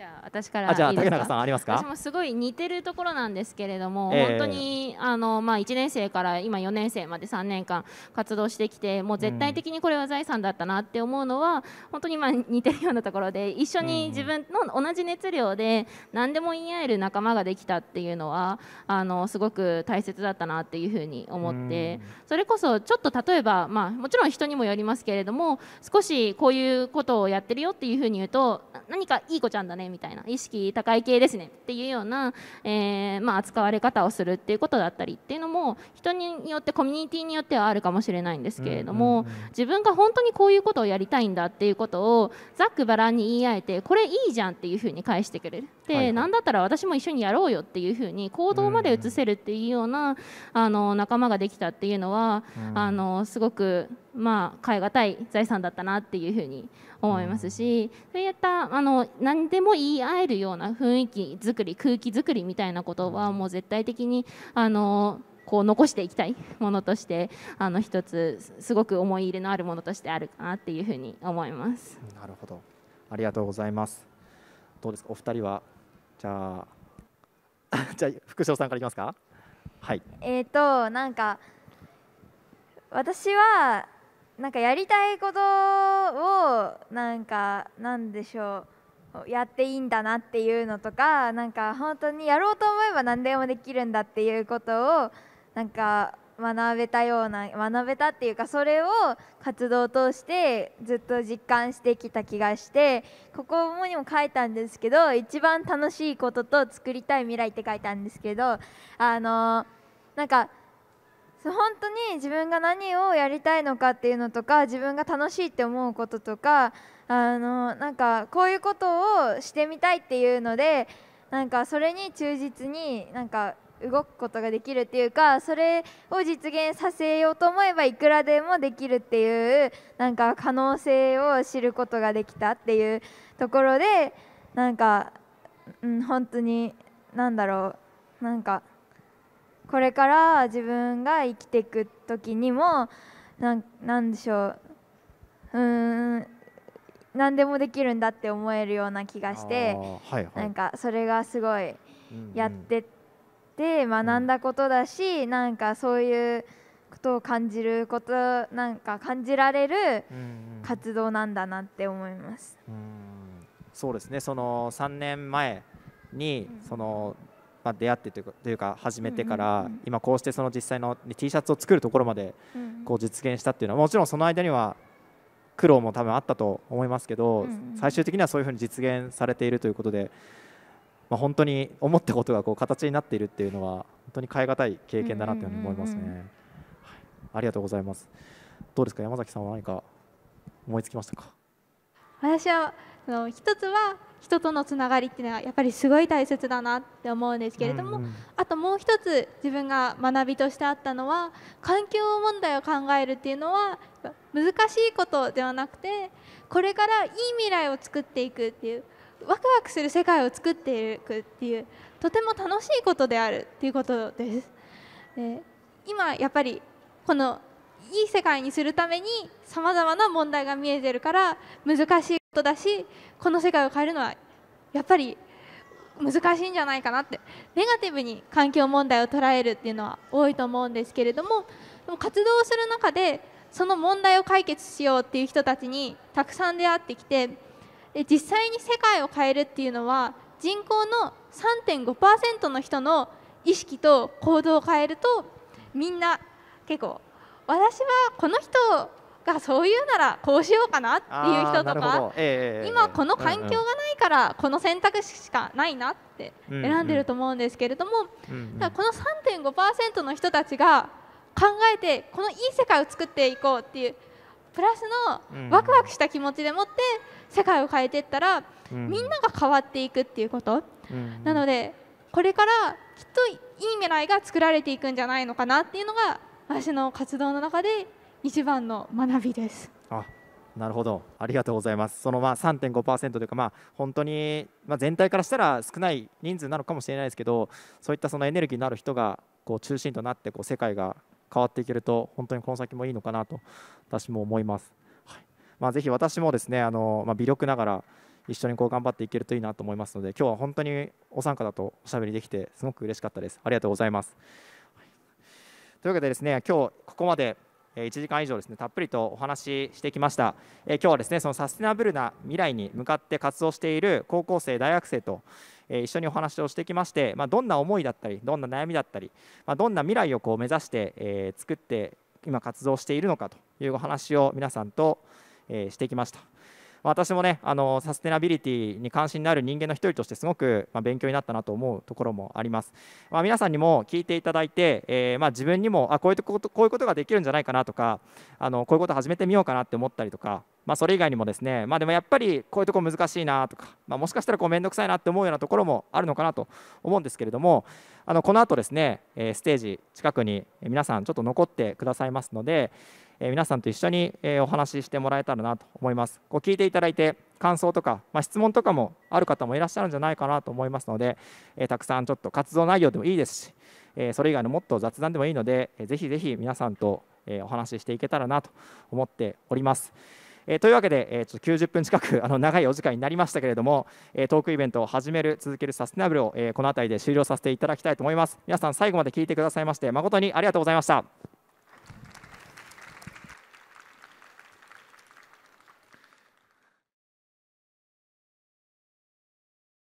じゃあ私からじゃあ竹中さんありますか私もすごい似てるところなんですけれども、えー、本当にあの、まあ、1年生から今4年生まで3年間活動してきてもう絶対的にこれは財産だったなって思うのは、うん、本当にまあ似てるようなところで一緒に自分の同じ熱量で何でも言い合える仲間ができたっていうのはあのすごく大切だったなっていうふうに思って、うん、それこそちょっと例えば、まあ、もちろん人にもよりますけれども少しこういうことをやってるよっていうふうに言うと何かいい子ちゃんだねみたいな意識高い系ですねっていうような、えー、まあ、扱われ方をするっていうことだったりっていうのも人によってコミュニティによってはあるかもしれないんですけれども、うんうんうん、自分が本当にこういうことをやりたいんだっていうことをざっくばらんに言い合えてこれいいじゃんっていうふうに返してくれる。で、はい、なんだったら私も一緒にやろうよっていうふうに行動まで移せるっていうような、うんうん、あの仲間ができたっていうのは、うん、あのすごくまあ、買い難い財産だったなっていうふうに思いますしそういったあの何でも言い合えるような雰囲気作り空気作りみたいなことはもう絶対的にあのこう残していきたいものとしてあの一つすごく思い入れのあるものとしてあるかなっていうふうに思いますなるほどありがとうございますどうですかお二人はじゃあ じゃあ副将さんからいきますかはいえっ、ー、となんか私はなんかやりたいことをなんかなんでしょうやっていいんだなっていうのとかなんか本当にやろうと思えば何でもできるんだっていうことをなんか学べたような学べたっていうかそれを活動を通してずっと実感してきた気がしてここにも書いたんですけど一番楽しいことと作りたい未来って書いたんですけどあのなんか本当に自分が何をやりたいのかっていうのとか自分が楽しいって思うこととかあのなんかこういうことをしてみたいっていうのでなんかそれに忠実になんか動くことができるっていうかそれを実現させようと思えばいくらでもできるっていうなんか可能性を知ることができたっていうところでなんか、うん、本当に何だろうなんかこれから自分が生きていく時にもなんなんでしょううん何でもできるんだって思えるような気がして、はいはい、なんかそれがすごいやってて、学んだことだし、うん、なんかそういうことを感じることなんか感じられる活動なんだなって思います。うん、そうですねその3年前に、そのまあ、出会ってというかというか始めてから、今こうしてその実際の T シャツを作るところまでこう実現したっていうのはもちろんその間には苦労も多分あったと思いますけど、最終的にはそういうふうに実現されているということで、まあ、本当に思ったことがこう形になっているっていうのは本当に変え難い経験だなというふうに思いますね、はい、ありがとうございますどうですか山崎さんは何か思いつきましたか私はその一つは人とのつながりっていうのはやっぱりすごい大切だなって思うんですけれども、うんうん、あともう一つ自分が学びとしてあったのは環境問題を考えるっていうのは難しいことではなくてこれからいい未来を作っていくっていうワクワクする世界を作っていくっていうとても楽しいことであるっていうことです。え今やっぱりこのいい世界にするためにさまざまな問題が見えてるから難しいことだしこの世界を変えるのはやっぱり難しいんじゃないかなってネガティブに環境問題を捉えるっていうのは多いと思うんですけれどもでも活動をする中でその問題を解決しようっていう人たちにたくさん出会ってきてで実際に世界を変えるっていうのは人口の3.5%の人の意識と行動を変えるとみんな結構私はこの人がそういうならこうしようかなっていう人とか、えー、今この環境がないからこの選択肢しかないなって選んでると思うんですけれども、うんうん、だこの3.5%の人たちが考えてこのいい世界を作っていこうっていうプラスのワクワクした気持ちでもって世界を変えていったら、うん、みんなが変わっていくっていうこと、うん、なのでこれからきっといい未来が作られていくんじゃないのかなっていうのが私の活動の中で一番の学びです。あなるほどありがとうございます。そのまあ3.5%というか、まあ、本当に、まあ、全体からしたら少ない人数なのかもしれないですけどそういったそのエネルギーのある人がこう中心となってこう世界が変わっていけると本当にこの先もいいのかなと私も思います。はいまあ、ぜひ私もですねあの、まあ、微力ながら一緒にこう頑張っていけるといいなと思いますので今日は本当にお参加だとおしゃべりできてすごく嬉しかったです。ありがとうございます。というわけでですね今日ここまで1時間以上ですねたっぷりとお話ししてきました、え今日はですねそのサステナブルな未来に向かって活動している高校生大学生と、え一緒にお話をしてきまして、まあ、どんな思いだったりどんな悩みだったり、まあ、どんな未来をこう目指して、え作って今活動しているのかというお話を皆さんと、えしてきました私もねあのサステナビリティに関心のある人間の一人としてすごく、ま勉強になったなと思うところもあります、まあ、皆さんにも聞いていただいて、えー、ま自分にもあこういうことこういうことができるんじゃないかなとかあのこういうこと始めてみようかなって思ったりとかまあ、それ以外にもですね、まあ、でもやっぱりこういうとこ難しいなとか、まあ、もしかしたらこう面倒くさいなって思うようなところもあるのかなと思うんですけれどもあのこの後ですね、えステージ近くに皆さんちょっと残ってくださいますので、え皆さんと一緒に、えお話ししてもらえたらなと思います。こう聞いていただいて感想とか、まあ、質問とかもある方もいらっしゃるんじゃないかなと思いますので、えたくさんちょっと活動内容でもいいですし、えそれ以外のもっと雑談でもいいので、えー、ぜひぜひ皆さんと、えお話ししていけたらなと思っております。えというわけで、えちょっと90分近くあの長いお時間になりましたけれども、えトークイベントを始める続けるサステナブルを、えこの辺りで終了させていただきたいと思います皆さん最後まで聞いてくださいまして誠にありがとうございました